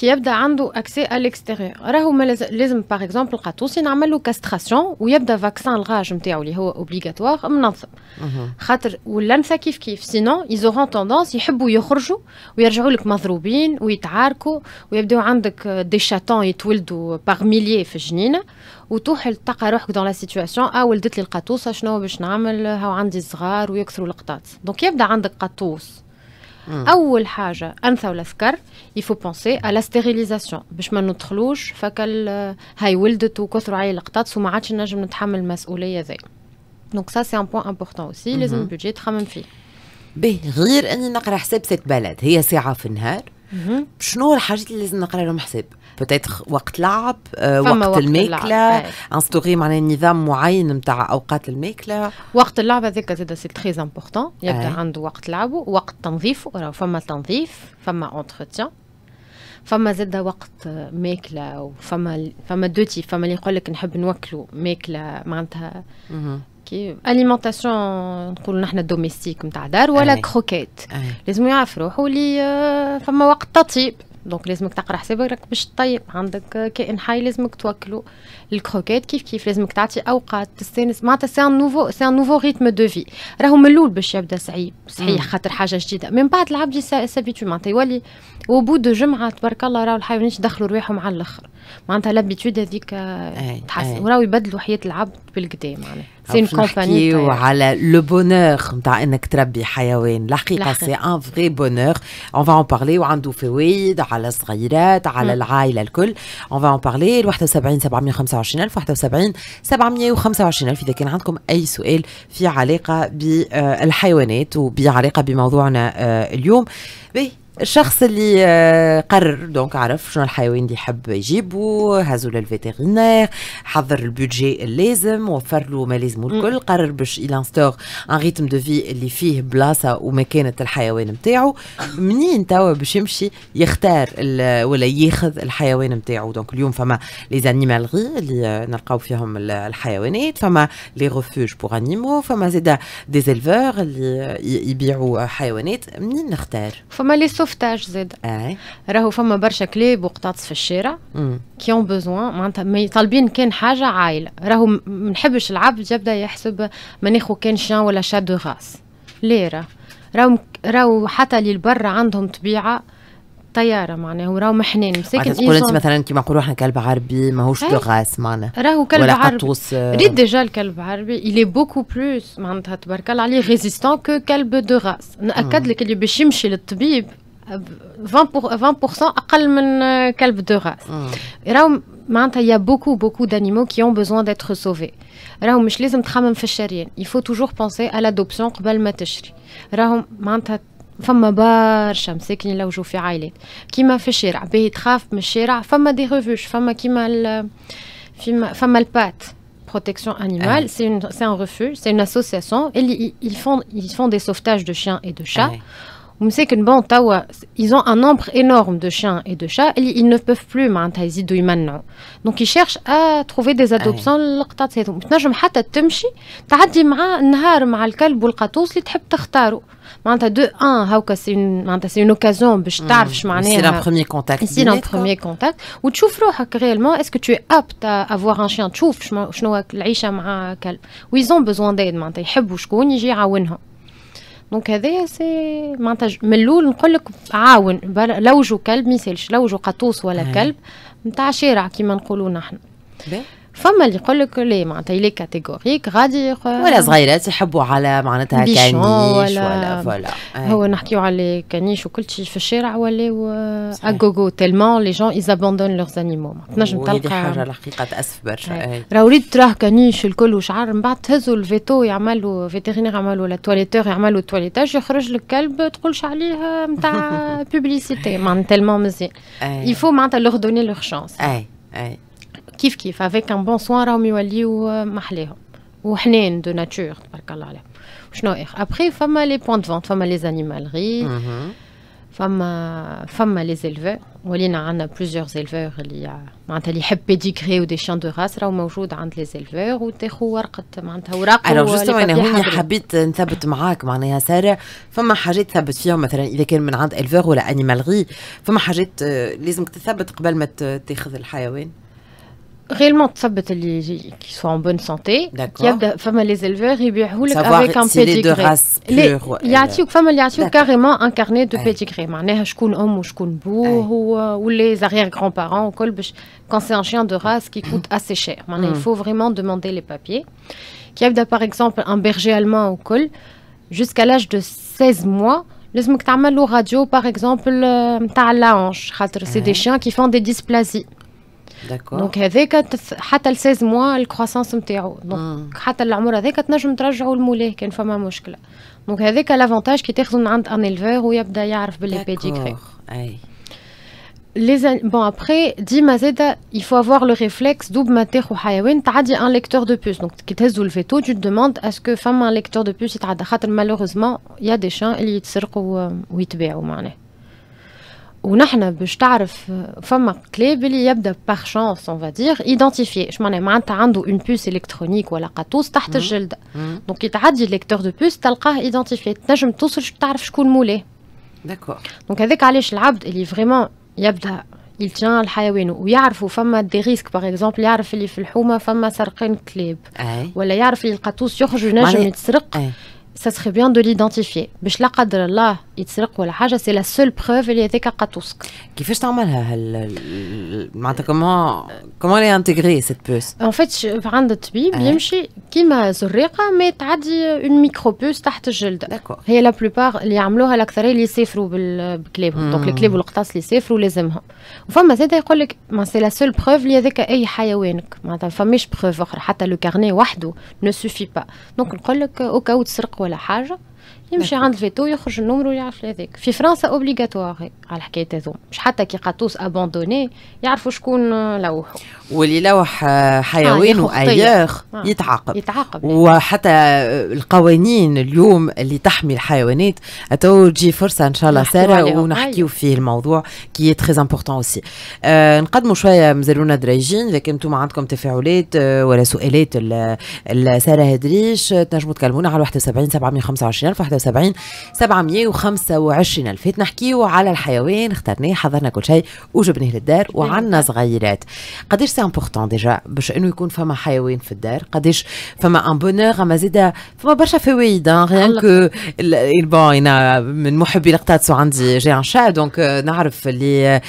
كي يبدا عنده اكسي على ليكستيريور راهو لازم باغ اكزومبل القاطوسي نعمل له كاستراسيون ويبدا فاكسان الغاج نتاعو اللي هو اوبليغاتوار منظم خاطر واللمسه كيف كيف سينون يزورون توندونس يحبوا يخرجوا ويرجعوا لك مضروبين ويتعاركوا ويبداو عندك دي آه، شاتون يتولدوا باغ ميليي في الجنينه وتوحل تلقى روحك دون لا سيتياسيون اه ولدت لي القطوسه شنو باش نعمل هاو عندي صغار ويكثروا القطاط دونك يبدا عندك قطوس اول حاجه انثى ذكر يفو بونسي على ستيريليزاسيون باش ما ندخلوش فكل هاي ولدت وكثروا عليه القطاط وما عادش نجم نتحمل المسؤوليه زي دونك سا سي ان بوان امبورطون اوسي لازم البيجي تخمم فيه به غير اني نقرا حساب ست بلد هي ساعه في النهار شنو الحاجات اللي لازم نقرا لهم حساب بتيتر وقت لعب آه، وقت, وقت الماكله إيه. انستوري معناها نظام معين نتاع اوقات الماكله وقت اللعب هذاك زاد سي تري امبورتون يبدا عنده وقت لعبه وقت تنظيفه راه فما تنظيف فما اونتروتيان فما زاد وقت ماكله وفما فما دوتي فما اللي يقول لك نحب نوكلو ماكله معناتها كي اليمونتاسيون نقول نحن دوميستيك نتاع دار ولا كروكيت إيه. إيه. لازم يعرف روحو اللي آه، فما وقت تطيب دونك لازمك تقرا حسابك باش تطيب عندك كائن حي لازمك توكله الكروكيت كيف كيف لازمك تعطي اوقات تستانس معناتها سي ان نوفو سي ان نوفو ريتم دو في راهو من الاول باش يبدا صعيب صحيح خاطر حاجه جديده من بعد العبد سابيتو معناتها يولي وبو دو جمعه تبارك الله راهو الحيوانات دخلوا رواحهم على الاخر معناتها لابيتود هذيك آه، آه. تحسن وراهو يبدلوا حياه العبد بالكدا معناها سي كومباني على لو بونور نتاع انك تربي حيوان الحقيقه سي ان فري بونور اون فا اون بارلي وعنده فوائد على الصغيرات على العائله الكل اون فا اون بارلي ال 71 750 25000 71 725000 اذا كان عندكم اي سؤال في علاقه بالحيوانات وبعلاقه بموضوعنا آه، اليوم بيه الشخص اللي آه، قرر دونك عرف شنو الحيوان اللي يحب يجيبو هازو للفيتيرينير حضر البودجي اللازم وفر له ما لازمو الكل قرر باش يلانستور ان ريتم دو في اللي فيه بلاصه ومكانه الحيوان نتاعو منين توا باش يمشي يختار ولا ياخذ الحيوان نتاعو دونك اليوم فما لي زانيمالغي اللي نلقاو فيهم الحيوانات فما لي غوفوج بور انيمو فما زيدا دي زيلفور اللي يبيعوا حيوانات منين نختار فما لي سوفتاج زاد راهو فما برشا كلاب وقطاطس في الشارع كي اون بوزوان معناتها طالبين كان حاجه عائله راهو ما نحبش العبد يبدا يحسب ما كان شان ولا شا دو غاس لا راهو راهو حتى اللي برا عندهم طبيعه طياره معناها وراو محنين مساكن تقول انت مثلا كيما نقولوا احنا كلب عربي ماهوش دو غاس إيه. معناها راهو كلب ولا عربي قطوس آه. ريت ديجا الكلب العربي الي بوكو بلوس معناتها تبارك الله عليه ريزيستون كو كلب دو غاس ناكد لك اللي باش يمشي للطبيب 20% pour, 20 أقل من كلب دو راس راهم معناتها يا بوكو بوكو دانيمو كي اون بوزوان داتر سوفي راهم مش لازم تخمم في الشريان يفو توجور بونسي على دوبسيون قبل ما تشري راهم معناتها فما برشا مساكن يلوجوا في عائلات كيما في الشارع باهي تخاف من الشارع فما دي ريفوش فما كيما فما, فما البات protection animale, ah. c'est un refuge, c'est une association. Et ils, ils, font, ils font des sauvetages de chiens et de chats. Ah ils ont un nombre énorme de chiens et de chats et ils ne peuvent plus donc ils cherchent à trouver des adoptions لقطات تاعهم تنجم حتى تمشي تعدي مع النهار مع الكلب والقطوس اللي تحب تختاروا معناتها دو ان هاكا contact. معناتها باش réellement معناها سي tu بروميير un chien. ils ont besoin d'aide. دونك هذايا سي معناتها من الاول نقول لك عاون لوجو كلب ما يسالش لوجو قطوس ولا إيه. كلب نتاع شارع كيما نقولوا نحن فما اللي يقول لك لي معناتها لي كاتيغوريك غادي ولا صغيرات يحبوا على معناتها كانيش ولا فوالا إيه. هو نحكيو على كانيش وكل شيء في الشارع ولاو اغوغو تيلمون لي جون زابوندون لوغ زانيمو تنجم تلقى حاجه الحقيقه تاسف برشا إيه. إيه. راه وليد تراه كانيش الكل وشعر من بعد تهزوا الفيتو يعملوا فيتيرينير يعملوا لا تواليتور يعملوا تواليتاج يخرج لك كلب تقولش عليه نتاع بوبليسيتي *laughs* معناتها تيلمون مزيان يفو معناتها لوغ دوني لوغ شونس اي اي كيف كيف افيك ان بون سوان راهم يوليو آه، محليهم وحنين دو ناتور تبارك الله عليهم شنو اخ ابخي فما لي بوان دو فونت فما لي زانيمالغي mhm. فما فما لي زيلفور ولينا عندنا بلوزيور زيلفور اللي معناتها اللي يحب بيديكري ودي شان دو راس راهو موجود عند لي زيلفور وتاخو ورقه معناتها اوراق انا جوستو انا هنا حبيت نثبت معاك معناها سارع فما حاجات تثبت فيهم مثلا اذا كان من عند الفور ولا انيمالغي فما حاجات آه، لازمك تثبت قبل ما تاخذ الحيوان réellement qu'ils soient en bonne santé Il femme les éleveurs ils avec un pédigré euh, il y a femme il y carrément un carnet de pédigré معناها شكون ام وشكون بو ou les arrière grands-parents au col. quand c'est un chien de race qui coûte assez cher il mm. faut vraiment demander les papiers qui a par exemple un berger allemand au col jusqu'à l'âge de 16 mois لازمك تعمل له radio par exemple euh, la hanche c'est des chiens qui font des dysplasies دونك هذاك حتى ل 16 موا الكروسانس نتاعو دونك حتى العمر هذاك تنجم ترجعوا لمولاه كان فما مشكله دونك هذاك لافونتاج كي تاخذه من عند ان الفور ويبدا يعرف باللي بيديغري اي les bon après ديما زاد il faut avoir le réflexe دوب ما تاخو حيوان تعدي ان ليكتور دو بوس دونك كي تهزو الفيتو tu te demandes est-ce que فما ليكتور دو بوس يتعدى خاطر malheureusement il y a des chiens اللي يتسرقوا ويتباعوا معناه ونحن باش تعرف فما كلاب اللي يبدا باغ شونس اون فادير ايدونتيفي اش معناها معناتها عنده اون بوس الكترونيك ولا قطوس تحت الجلد دونك يتعدي ليكتور دو بوس تلقاه ايدونتيفي تنجم توصل تعرف شكون مولاه داكور دونك هذاك علاش العبد اللي فريمون يبدا il tient الحيوان ويعرفوا فما دي ريسك باغ اكزومبل يعرف اللي في الحومه فما سرقين كلاب ولا يعرف اللي القطوس يخرج ينجم يتسرق سا سخي بيان دو ليدونتيفي باش لا قدر الله يتسرق ولا حاجه سي لا سول بروف اللي هذاك قد توثق كيفاش تعملها هال معناتها كومون كومون لي انتيغري سيت بوس ان فيت عند الطبيب يمشي كيما زريقه مي تعدي اون ميكرو بوس تحت الجلد هي لا بلوبار اللي يعملوها الاكثريه اللي يسافروا بكلابهم دونك الكلاب والقطاس اللي يسافروا لازمهم وفما زاد يقول لك ما سي لا سول بروف اللي هذاك اي حيوانك معناتها فماش بروف اخرى حتى لو كارني وحده نو سوفي با دونك نقول لك او كاو تسرق ولا حاجه يمشي نعم. عند الفيتو يخرج النمر ويعرف هذاك في فرنسا اوبليغاتوار على الحكايه هذو مش حتى كي قطوس ابوندوني يعرفوا شكون لوح واللي لوح آه، حيوان آه،, آه يتعاقب يتعاقب وحتى القوانين اليوم اللي تحمي الحيوانات تو تجي فرصه ان شاء الله ساره ونحكيو أيوة. فيه الموضوع كي تري امبورتون اوسي آه نقدموا شويه مازالونا درايجين لكن انتم عندكم تفاعلات آه، ولا سؤالات ساره هدريش تنجموا تكلمونا على 71 725 1000 73 725 ألف نحكيو على الحيوان اخترناه حضرنا كل شيء وجبناه للدار وعنا صغيرات قداش سي امبورتون ديجا باش انه يكون فما حيوان في الدار قداش فما ان بونور اما زيدا فما برشا فوايد غير كو بون انا من محبي القطاط عندي جي ان شا دونك نعرف اللي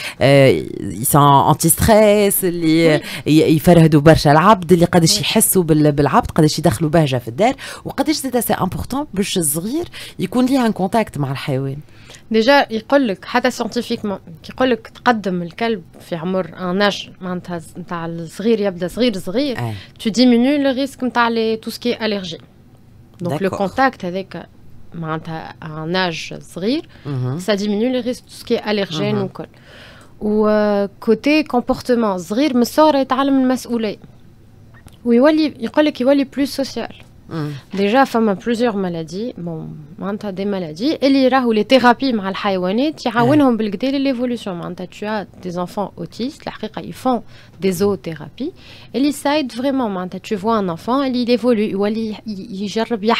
سون انتي ستريس اللي يفرهدوا برشا العبد اللي قداش يحسوا بالعبد قداش يدخلوا بهجه في الدار وقداش زيدا سي امبورتون باش الصغير يكون ليها ان كونتاكت مع الحيوان ديجا يقول لك حتى سيانتيفيكمون يقول لك تقدم الكلب في عمر ان اج معناتها نتاع الصغير يبدا صغير صغير تو ديميني لو ريسك نتاع لي تو سكي اليرجي دونك لو كونتاكت هذاك معناتها ان اج صغير سا ديميني لو ريسك تو سكي اليرجين وكل وكوتي كومبورتمون صغير من الصغر يتعلم المسؤوليه ويولي يقول لك يولي بلوس سوسيال Mm. Déjà, femme a plusieurs maladies. Bon, hein, tu des maladies. Et l'ira ou les thérapies, mal haïwane, tu as l'évolution. Tu as des enfants autistes, la ils font des zoothérapies. Et ça aide vraiment. Hein, tu vois un enfant, et il évolue. Ou il, il, il gère bien.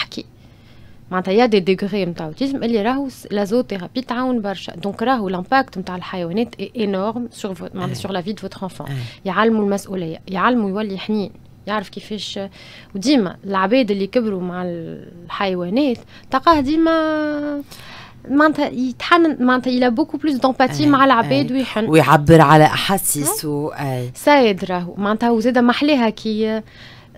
Hein, il y a des degrés d'autisme. Et l'ira ou la zoothérapie, tu as donc barcha. l'impact de la est énorme sur, sur la vie de votre enfant. Il y a un masque. Il y a يعرف كيفاش وديما العباد اللي كبروا مع الحيوانات تلقاه ديما معناتها يتحنن معناتها يلا بوكو بلوس دومباتي مع العباد ويحن ويعبر على احاسيسه سايد راهو معناتها وزاده محليها كي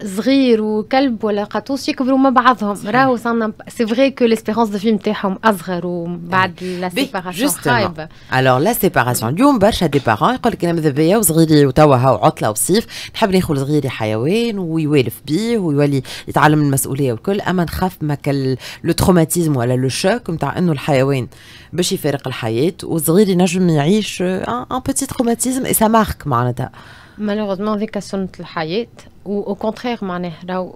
صغير وكلب ولا قطوس يكبروا مع بعضهم راهو صنم سي فري كو ليسبيرونس دو في نتاعهم اصغر وبعد آه. لا سيباراسيون خايبه الوغ لا سيباراسيون اليوم برشا دي بارون يقول لك انا ماذا بيا وصغيري وتوا هاو عطله وصيف نحب ناخذ صغيري حيوان ويوالف بيه ويولي يتعلم المسؤوليه والكل اما نخاف ما كل لو تروماتيزم ولا لو شوك نتاع انه الحيوان باش يفارق الحياه وصغيري نجم يعيش ان بوتي تروماتيزم اي سا مارك معناتها مالوغوزمون هذيك سنه الحياه و كونترير معناها راهو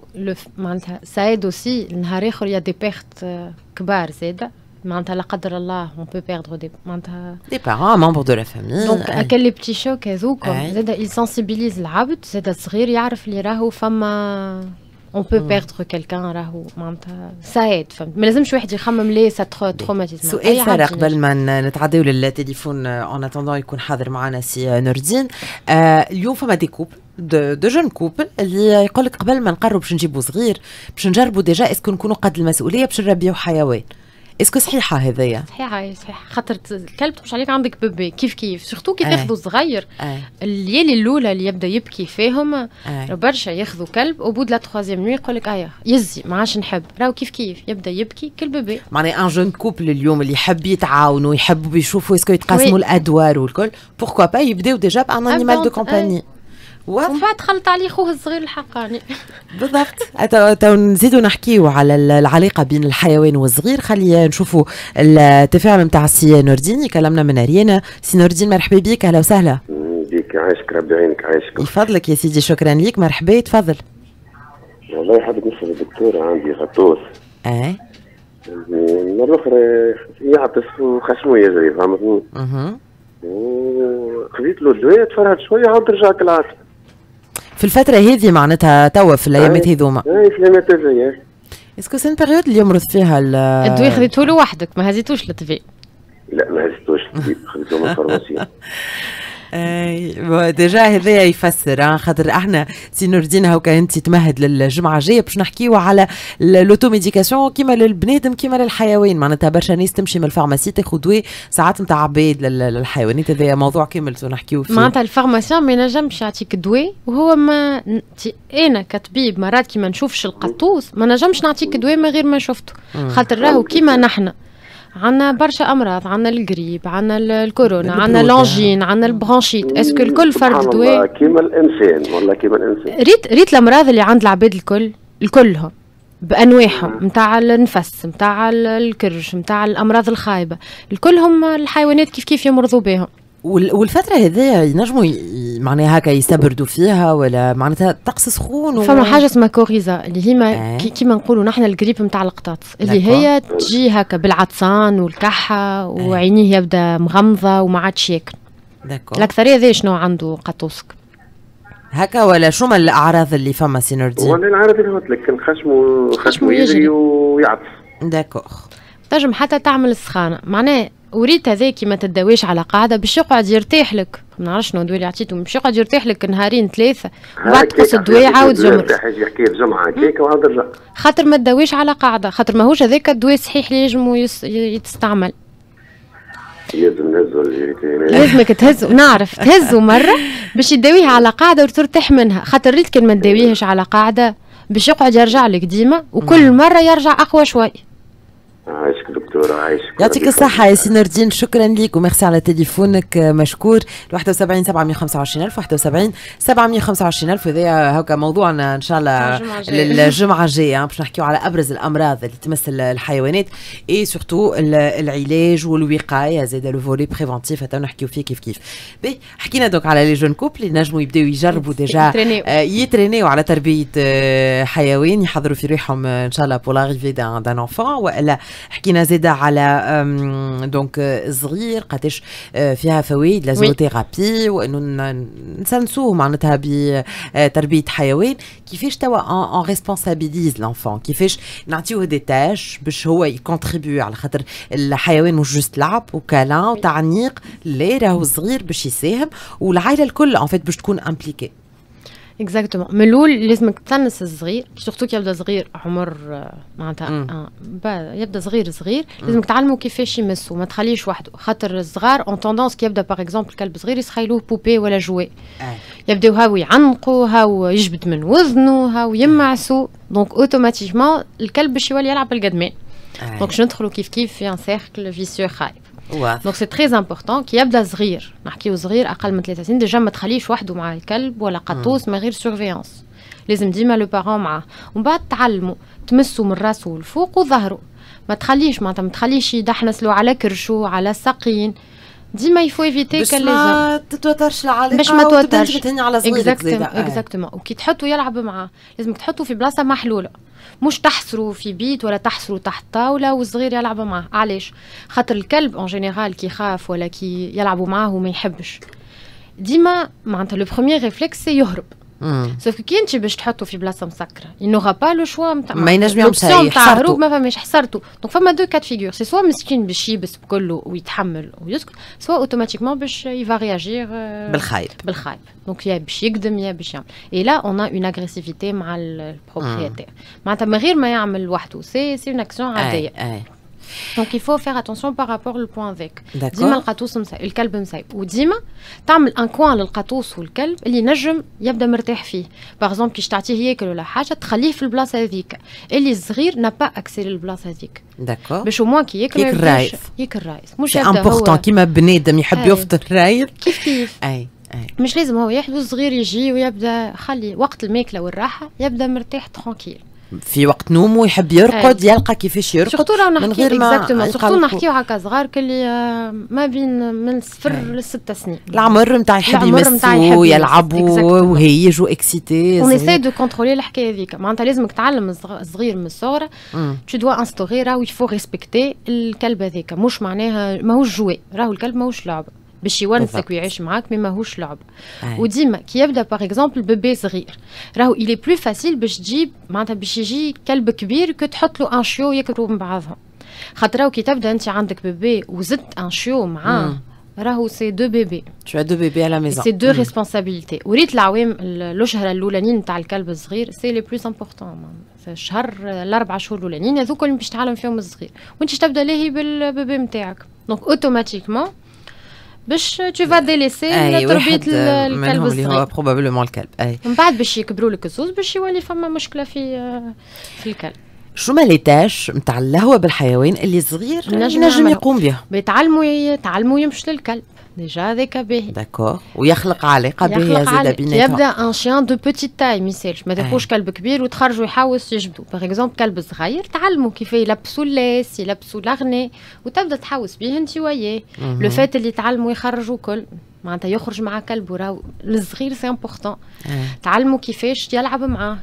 معناتها سعيد اوسي نهار اخر يا دي بيرت كبار زاده معناتها لا قدر الله اون بو بيردر دي معناتها دي بارون مامبر دو لا فامي دونك هكا لي بتي شوك هذوك زاده يسونسيبيليز العبد زاده الصغير يعرف اللي راهو فما اون بو بيردر كيلكان راهو معناتها سايد فهمت ما لازمش واحد يخمم ليه سا تروماتيزم سؤال ساره قبل ما نتعداو للتليفون اون آه، اتوندون يكون حاضر معنا سي آه، نور الدين آه، اليوم فما دي كوبل دو, دو جون كوبل اللي يقول لك قبل ما نقروا باش نجيبو صغير باش نجربو ديجا اسكو نكونوا قد المسؤوليه باش نربيو حيوان اسكو صحيحه هذايا صحيحه صحيحه خاطر الكلب تمشي عليك عندك بيبي كيف كيف سورتو كي تاخذوا آه. صغير الليالي آه. الاولى اللي يبدا يبكي فيهم آه. برشا ياخذوا كلب وبود لا تخوازيام نوي يقول لك ايا يزي ما عادش نحب راهو كيف كيف يبدا يبكي كل بيبي معناها ان جون كوبل اليوم اللي يحب يتعاونوا يحبوا يشوفوا اسكو يتقاسموا الادوار والكل بوركوا با يبداو ديجا بان انيمال دو كومباني ومن بعد خلط عليه خوه الصغير الحقاني *laughs* بالضبط تو نزيدو نحكيو على العلاقه بين الحيوان والصغير خلينا نشوفوا التفاعل نتاع السي نوردين كلمنا من اريانا سي نوردين مرحبا بك اهلا وسهلا بك عايشك ربي يعينك عايشك يفضلك يا سيدي شكرا ليك مرحبا تفضل والله حابب نسال الدكتور عندي غطوس اي المره الاخرى يعطس وخشمه يجري فهمتني اها وخذيت له الدواء تفرهد شويه عاود رجع كالعاده في الفتره هذه معناتها توا في الايامات إيه، هذوما اي في الايامات هذوما اسكو سان بيريود اللي يمرض فيها ال الدواء خذيته لوحدك ما هزيتوش للطبيب لا ما هزيتوش للطبيب خذيته من الفارماسية *laughs* اي آه، ديجا هذايا يفسر آه، خاطر احنا سي نور الدين هاكا انت تمهد للجمعه الجايه باش نحكيو على ميديكاسيون كيما للبنادم كيما للحيوان معناتها برشا ناس تمشي من الفارماسي تاخذ دواء ساعات نتاع عباد للحيوانات هذايا موضوع كامل نحكيو فيه معناتها الفارماسيان ما ينجمش يعطيك دواء وهو ما انا كطبيب مرات كيما نشوفش القطوس ما نجمش نعطيك دواء من غير ما شفته خاطر راهو كيما نحنا عندنا برشا امراض عندنا الجريب عندنا الكورونا عندنا لونجين عندنا البرانشيت اسكو الكل فرد دواء كيما الانسان والله كيما الانسان ريت ريت الامراض اللي عند العباد الكل الكلهم بانواعهم نتاع النفس نتاع الكرش نتاع الامراض الخايبه الكلهم الحيوانات كيف كيف يمرضوا بهم والفترة هذيا ينجموا معناها هكا يستبردوا فيها ولا معناتها طقس سخون و... فما حاجة اسمها كوريزا اللي هي آه. كي كيما نقولوا نحن القريب نتاع القطاطس اللي هي تجي هكا بالعطسان والكحة آه. وعينيه يبدا مغمضة وما عادش ياكل الأكثرية هذيا شنو عنده قطوسك هكا ولا شو ما الأعراض اللي فما سينردي؟ والله الأعراض اللي قلت لك الخشم خشمه يجري ويعطس داكوغ تنجم حتى تعمل السخانة معناه وريت هذاك ما تداويش على قاعده باش يقعد يرتاح لك ما نعرفش شنو الدواء اللي عطيته باش يقعد يرتاح لك نهارين ثلاثه وبعد تقص الدواء يعاود يمرض يحكي هكاك خاطر ما تداويش على قاعده خاطر ماهوش هذاك الدواء الصحيح اللي ينجم يتستعمل لازمك تهز نعرف تهز مره باش يداويها على قاعده وترتاح منها خاطر ريت كان ما تداويهش على قاعده باش يقعد يرجع لك ديما وكل مره يرجع اقوى شوي عايشك دكتورة عايشك يعطيك الصحة يا سي نور الدين شكرا لك وميرسي على تليفونك آه، مشكور 71 725 ألف 71 725 ألف هذا هكا موضوعنا إن شاء الله للجمعة الجاية باش نحكيو على أبرز الأمراض اللي تمس الحيوانات إي سورتو العلاج والوقاية زاد لو فولي بريفونتيف حتى نحكيو فيه كيف كيف بي حكينا دوك على لي جون كوب اللي نجموا يبداو يجربوا ديجا آه، يترينيو على تربية آه، حيوان يحضروا في روحهم إن شاء الله بور لاغيفي دان انفون والا حكينا زيدا على دونك آه، صغير قداش آه، فيها فوائد لازوثيرابي وانه نسنسوه معناتها بتربيه آه، حيوان كيفاش توا اون ريسبونسابيليز لانفون كيفاش نعطيوه دي تاش باش هو يكونتريبيو على خاطر الحيوان مش جوست لعب وكلام وتعنيق لا راهو صغير باش يساهم والعائله الكل ان فيت باش تكون امبليكي اكزاكتومون من الاول لازمك تنس الصغير سورتو كي يبدا صغير عمر معناتها يبدا صغير صغير لازمك تعلمه كيفاش يمسو ما تخليش وحده خاطر الصغار اون توندونس كي يبدا باغ اكزومبل كلب صغير يسخيلوه بوبي ولا جوي يبداو هاو يعنقوا هاو يجبد من وزنه هاو يمعسو دونك اوتوماتيكمون الكلب باش يولي يلعب بالقدمين دونك شنو ندخلوا كيف كيف في ان سيركل فيسيو خايب دونك سي تري امبورتون كي يبدا صغير نحكيو صغير اقل من ثلاثة سنين ديجا ما تخليش وحده مع الكلب ولا قطوس من غير سيرفيونس لازم ديما لو بارون معاه ومن بعد تعلمو تمسو من راسو لفوق وظهرو ما تخليش معناتها ما تخليش يدحنس له على كرشو على الساقين ديما يفو ايفيتي باش ما تتوترش العلاقه باش ما تتوترش على صغيرك زيدا اكزاكتومون وكي تحطو يلعب معاه لازمك تحطو في بلاصه محلوله مش تحصروا في بيت ولا تحصروا تحت طاوله والصغير يلعب معاه علاش خاطر الكلب اون جينيرال كي يخاف ولا كي يلعبوا معاه وما يحبش ديما معناتها لو بروميير ريفلكس يهرب سوف كي انت باش تحطو في بلاصه مسكره ينوغا با لو شوا نتاع ما ينجم يعمل نتاع هروب ما فماش حصرته دونك فما دو كات فيغور سي سوا مسكين باش يبس بكله ويتحمل ويسكت سوا اوتوماتيكمون باش يفا رياجير بالخايب بالخايب دونك يا باش يقدم يا باش يعمل اي لا اون اون اغريسيفيتي مع البروبريتير معناتها من غير ما يعمل لوحده سي سي اون اكسيون عاديه دونك يفو فيغ اتونسيون بارابور للبوان ذاك ديما القطوس مسايب الكلب مسايب وديما تعمل ان كوان للقطوس والكلب اللي نجم يبدا مرتاح فيه باغ اكزومبل كيش تعطيه ياكل ولا حاجه تخليه في البلاصه هذيك اللي الصغير نابا اكسي للبلاصه هذيك داكور باش او موان كي ياكل ياكل رايس ياكل رايس مش امبورتون كيما بنادم يحب يفطر رايف كيف كيف أي. مش لازم هو يحلو الصغير يجي ويبدا خلي وقت الماكله والراحه يبدا مرتاح ترونكيل في وقت نومه يحب يرقد يلقى كيفاش يرقد سورتو راه نحكي اكزاكتومون سورتو نحكيو هكا صغار كلي آه، ما بين من صفر لست سنين العمر نتاع يحب يمسو يلعبوا وهيجوا اكسيتي ونساي دو كونترولي الحكايه هذيك معناتها لازمك تعلم الصغير من الصغر تو دوا انستوغي راهو يفو ريسبكتي الكلب هذاك مش معناها ماهوش جوي راهو الكلب ماهوش لعبه باش يونسك ويعيش معاك مي ماهوش لعب وديما كي يبدا باغ اكزومبل بيبي صغير راهو الي بلو فاسيل باش تجيب معناتها باش يجي كلب كبير كو تحط له ان شيو ياكلوا من بعضهم خاطر كي تبدا انت عندك بيبي وزدت ان شيو معاه راهو سي دو بيبي تو دو بيبي على ميزون سي دو ريسبونسابيلتي وريت العوام الاشهر الاولانيين نتاع الكلب الصغير سي لي بلوس امبورطون الشهر الاربع شهور الاولانيين هذوك اللي باش تعلم فيهم الصغير وانت تبدا لاهي بالبيبي نتاعك دونك اوتوماتيكمون باش تو فا ديليسي تربيه الكلب اللي هو بروبابلومون الكلب اي من بعد باش يكبروا لك الزوز باش يولي فما مشكله في في الكلب شو ما لي تاش نتاع القهوه بالحيوان اللي صغير نجم, نجم يقوم بها بيتعلموا يتعلموا يمشوا للكلب déjà هذاك باهي داكوغ ويخلق علاقه باهيه زاده بيناتهم يبدا ان شيان دو بوتيت تاي ما يسالش ما تاخوش كلب كبير وتخرجوا يحوس يجبدوا باغ اكزومبل كلب صغير تعلموا كيف يلبسوا اللاس يلبسوا الاغني وتبدا تحوس بيه انت وياه لو فات اللي تعلموا يخرجوا كل معناتها يخرج مع كلب راهو الصغير سي امبورتون تعلموا كيفاش يلعب معاه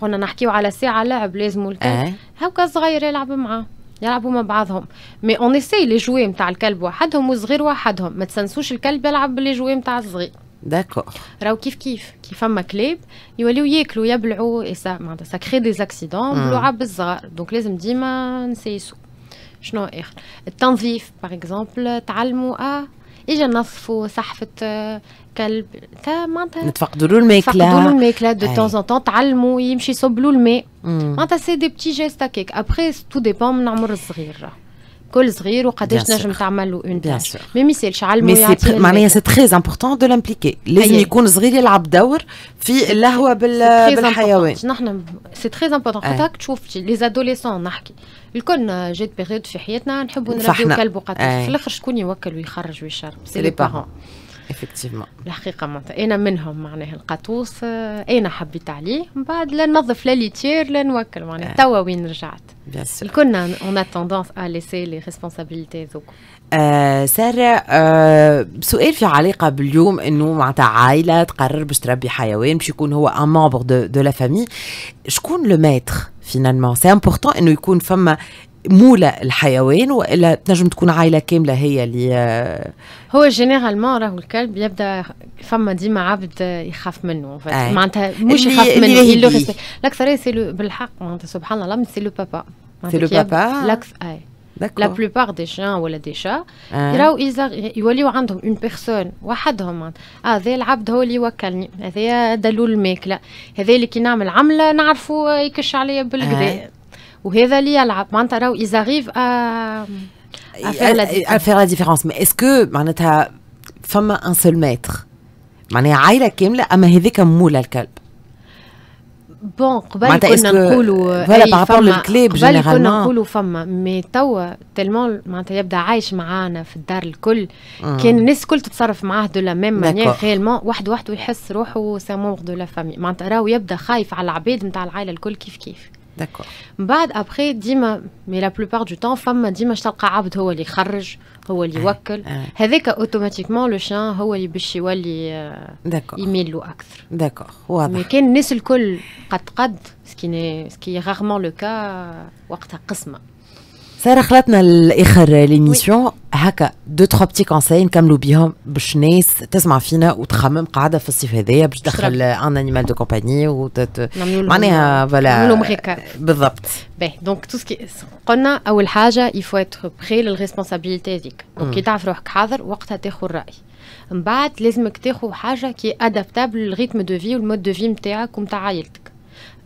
قلنا نحكيو على ساعه لعب لازم الكلب هاكا الصغير يلعب معاه يلعبوا مع بعضهم مي اون اسي لي جوي نتاع الكلب وحدهم وصغير وحدهم ما تنسوش الكلب يلعب باللي جوي نتاع الصغير داكور راهو كيف كيف كي فما كلاب يوليو ياكلوا يبلعوا اي سا معناتها سا كري دي زاكسيدون بلعاب الصغار دونك لازم ديما نسيسو شنو اخر التنظيف باغ اكزومبل تعلموا اه ايجا نظفوا صحفة آه، كلب معناتها له الماكلة له الماكلة دو تون ان تون تعلموا يمشي له الماء معناتها سي دي بتي جيست هكاك ابخي تو ديبون من عمر الصغير الكل صغير وقداش نجم تعمل له اون تاش ما يسالش علمه يعطينا معناها سي تري امبورتون دو لامبليكي لازم يكون صغير يلعب دور في اللهوه بالحيوان نحن سي تري امبورتون خاطرك تشوف لي زادوليسون نحكي الكل جات بيريود في حياتنا نحبوا نربيو كلب وقتل في الاخر شكون يوكل ويخرج ويشرب سي لي بارون effectivement الحقيقه معناتها انا منهم معناها القطوس آه، انا حبيت عليه من بعد لا ننظف لا ليتير لا نوكل معناها آه. توا وين رجعت بيان سور كنا اون اتوندونس ا ليسي لي ريسبونسابيلتي ذوك آه سارة آه سؤال في علاقة باليوم انه معناتها عائلة تقرر باش تربي حيوان باش يكون هو ان مومبر دو لا فامي شكون لو ماتر فينالمون سي امبورتون انه يكون فما مولى الحيوان والا تنجم تكون عائله كامله هي اللي هو جينيرالمون راهو الكلب يبدا فما ديما عبد يخاف منه آه. معناتها مش يخاف منه الاكثريه سي بالحق معناتها سبحان الله سي لو بابا سي لو بابا لا بلوبار دي شان ولا دي شا آه. يراو اذا يوليو عندهم اون بيرسون وحدهم اه هذا العبد هو اللي وكلني هذا دلول الماكله هذا اللي كي نعمل عمله نعرفوا يكش عليا بالكذا وهذا اللي يلعب معناتها راهو آه، أ افير لا ديفيرونس مي اسكو معناتها فما ان سول ميتر معناها عائله كامله اما هذاك مولى الكلب بون قبل كنا نقولوا فوالا بارابور للكلاب قبل كنا نقولوا فما مي توا تالمون معناتها يبدا عايش معانا في الدار الكل آه. كان الناس الكل تتصرف معاه دو لا ميم مانيير ريالمون واحد وحده يحس روحه سامور دو لا فامي معناتها راهو يبدا خايف على العباد نتاع العائله الكل كيف كيف D'accord. Bad après dit ma mais la plupart du temps femme m'a dit ma chtalqa abd هو اللي خرج هو اللي وكل هذيك automatiquement le chien هو اللي باش يولي d'accord il met le اكثر d'accord واضح mais كاين الناس الكل قد قد ce qui n'est ce qui est rarement le cas وقتها قسمه ساره خلطنا لاخر ليميسيون هكا دو تخوا بتي كونساي نكملوا بيهم باش ناس تسمع فينا وتخمم قاعده في الصيف هذايا باش تدخل ان انيمال دو كومباني معناها فوالا بالضبط باهي دونك تو سكي قلنا اول حاجه يفو اتر بخي للريسبونسابيلتي هذيك دونك كي تعرف روحك حاضر وقتها تاخذ الرأي من بعد لازمك تاخذ حاجه كي ادابتابل للريتم دو في والمود دو في نتاعك ومتاع عائلتك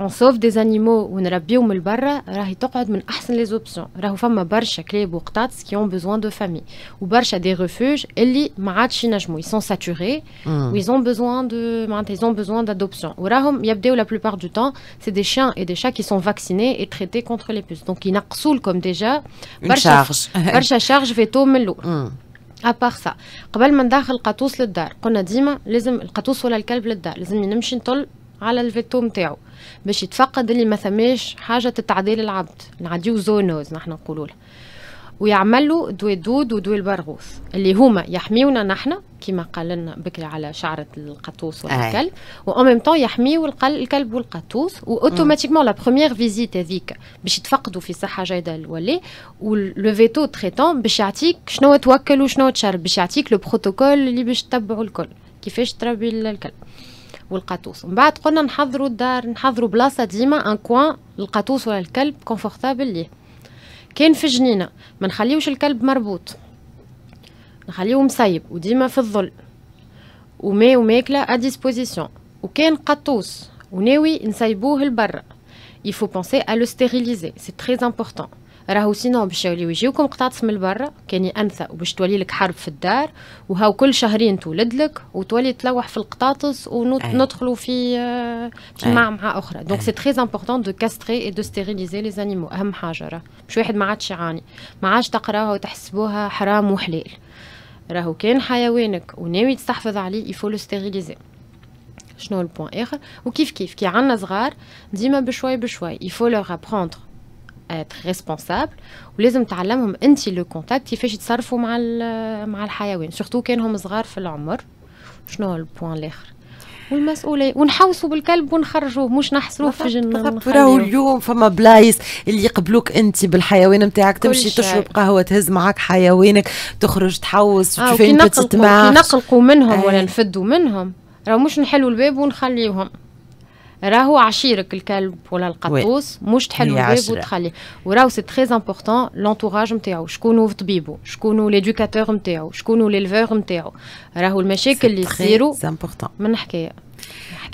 on sauve des animaux ou on a bio mulbarra, rahi toqad min ahsan les options. Rahu fama barcha kleb ou qtats qui ont besoin de famille. Ou barcha des refuges, elli ma'ad chinajmou. Ils sont saturés, hmm. ou ils ont besoin de, ils ont besoin d'adoption. Ou rahum yabdeu la plupart du temps, c'est des chiens et des chats qui sont vaccinés et traités contre les puces. Donc, ils naqsoul comme déjà. Une barcha, charge. *laughs* barcha charge veto melou. Hmm. À part ça, قبل ما ندخل قطوس للدار, قلنا ديما لازم القطوس ولا الكلب للدار, لازم يمشي طول على الفيتو نتاعو باش يتفقد اللي ما ثماش حاجه تتعديل العبد نعديو زونوز نحن نقولوا لها ويعملوا دو دود ودوي البرغوث اللي هما يحميونا نحن كما قال لنا بكري على شعره القطوس والكلب وان ميم طون يحميو الكلب والقطوس واوتوماتيكمون لا بروميير فيزيت هذيك باش يتفقدوا في صحه جيده الولي ولو فيتو تريتون باش يعطيك شنو توكل وشنو تشرب باش يعطيك لو بروتوكول اللي باش تتبعوا الكل كيفاش تربي الكلب والقطوس من بعد قلنا نحضروا الدار نحضروا بلاصه ديما ان كوان القطوس ولا الكلب كونفورتابل ليه كان في جنينه ما نخليوش الكلب مربوط نخليوه مسيب وديما في الظل وماء وماكله ا ديسبوزيسيون وكان قطوس وناوي نسيبوه لبرا il faut penser à le stériliser c'est très important راهو سينو باش يوليو يجيوكم قطاطس من برا كاني انثى وباش تولي لك حرب في الدار وهاو كل شهرين تولد لك وتولي تلوح في القطاطس وندخلوا في آه، في معمعة اخرى دونك سي تري امبورطون دو كاستري اي دو ستيريليزي لي زانيمو اهم حاجه راه باش واحد ما عادش يعاني ما عادش تقراها وتحسبوها حرام وحلال راهو كان حيوانك وناوي تستحفظ عليه يفو لو ستيريليزي شنو البوان اخر وكيف كيف كي عندنا صغار ديما بشوي بشوي يفو لو ابروندر être ريسبونسابل ولازم تعلمهم انت لو كونتاكت كيفاش يتصرفوا مع مع الحيوان سورتو كان هم صغار في العمر شنو هو البوان الاخر والمسؤوليه ونحوسوا بالكلب ونخرجوه مش نحصروه في جنة راهو اليوم فما بلايص اللي يقبلوك انت بالحيوان نتاعك تمشي تشرب قهوه تهز معاك حيوانك تخرج تحوس آه، تشوف آه كي نقلقوا منهم آه. ولا نفدوا منهم راهو مش نحلوا الباب ونخليوهم راهو عشيرك الكلب ولا القطوس مش تحل الباب وتخليه وراهو سي تري امبورطون لونتوراج نتاعو شكونو طبيبو شكونو ليدوكاتور نتاعو شكونو ليلفور نتاعو راهو المشاكل اللي يصيروا من حكايه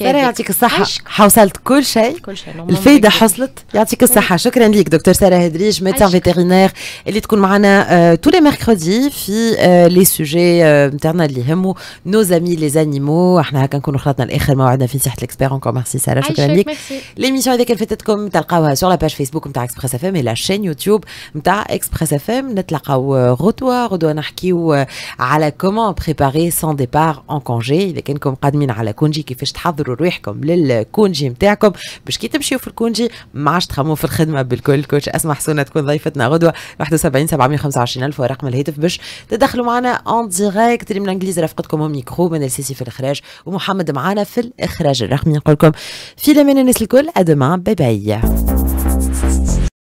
الحكايه ساره يعطيك الصحه حوصلت كل شيء كل شيء الفايده حصلت يعطيك الصحه شكرا لك دكتور ساره هدريج ميدسان فيتيرينير اللي تكون معنا تو آه، لي mercredis في لي سوجي نتاعنا اللي يهموا نو زامي لي زانيمو احنا هكا نكونوا خلطنا الاخر موعدنا في نصيحه الاكسبير اونكور ميرسي ساره شكرا لك ليميسيون هذيك اللي فاتتكم تلقاوها سور لاباج فيسبوك نتاع اكسبريس اف ام لا شين يوتيوب نتاع اكسبريس اف ام نتلاقاو غدوه غدوه نحكيو على كومون بريباري سون ديبار اون كونجي اذا كانكم قادمين على كونجي كيفاش تحضروا تحضروا رويحكم للكونجي نتاعكم باش كي تمشيو في الكونجي ما عادش تخموا في الخدمه بالكل كوتش اسمح حسونه تكون ضيفتنا غدوه 71 725 الف ورقم الهاتف باش تدخلوا معنا اون ديريكت من انجليز رفقتكم ميكرو من السيسي في الاخراج ومحمد معنا في الاخراج الرقمي نقول لكم في الامان الناس الكل ادمان باي باي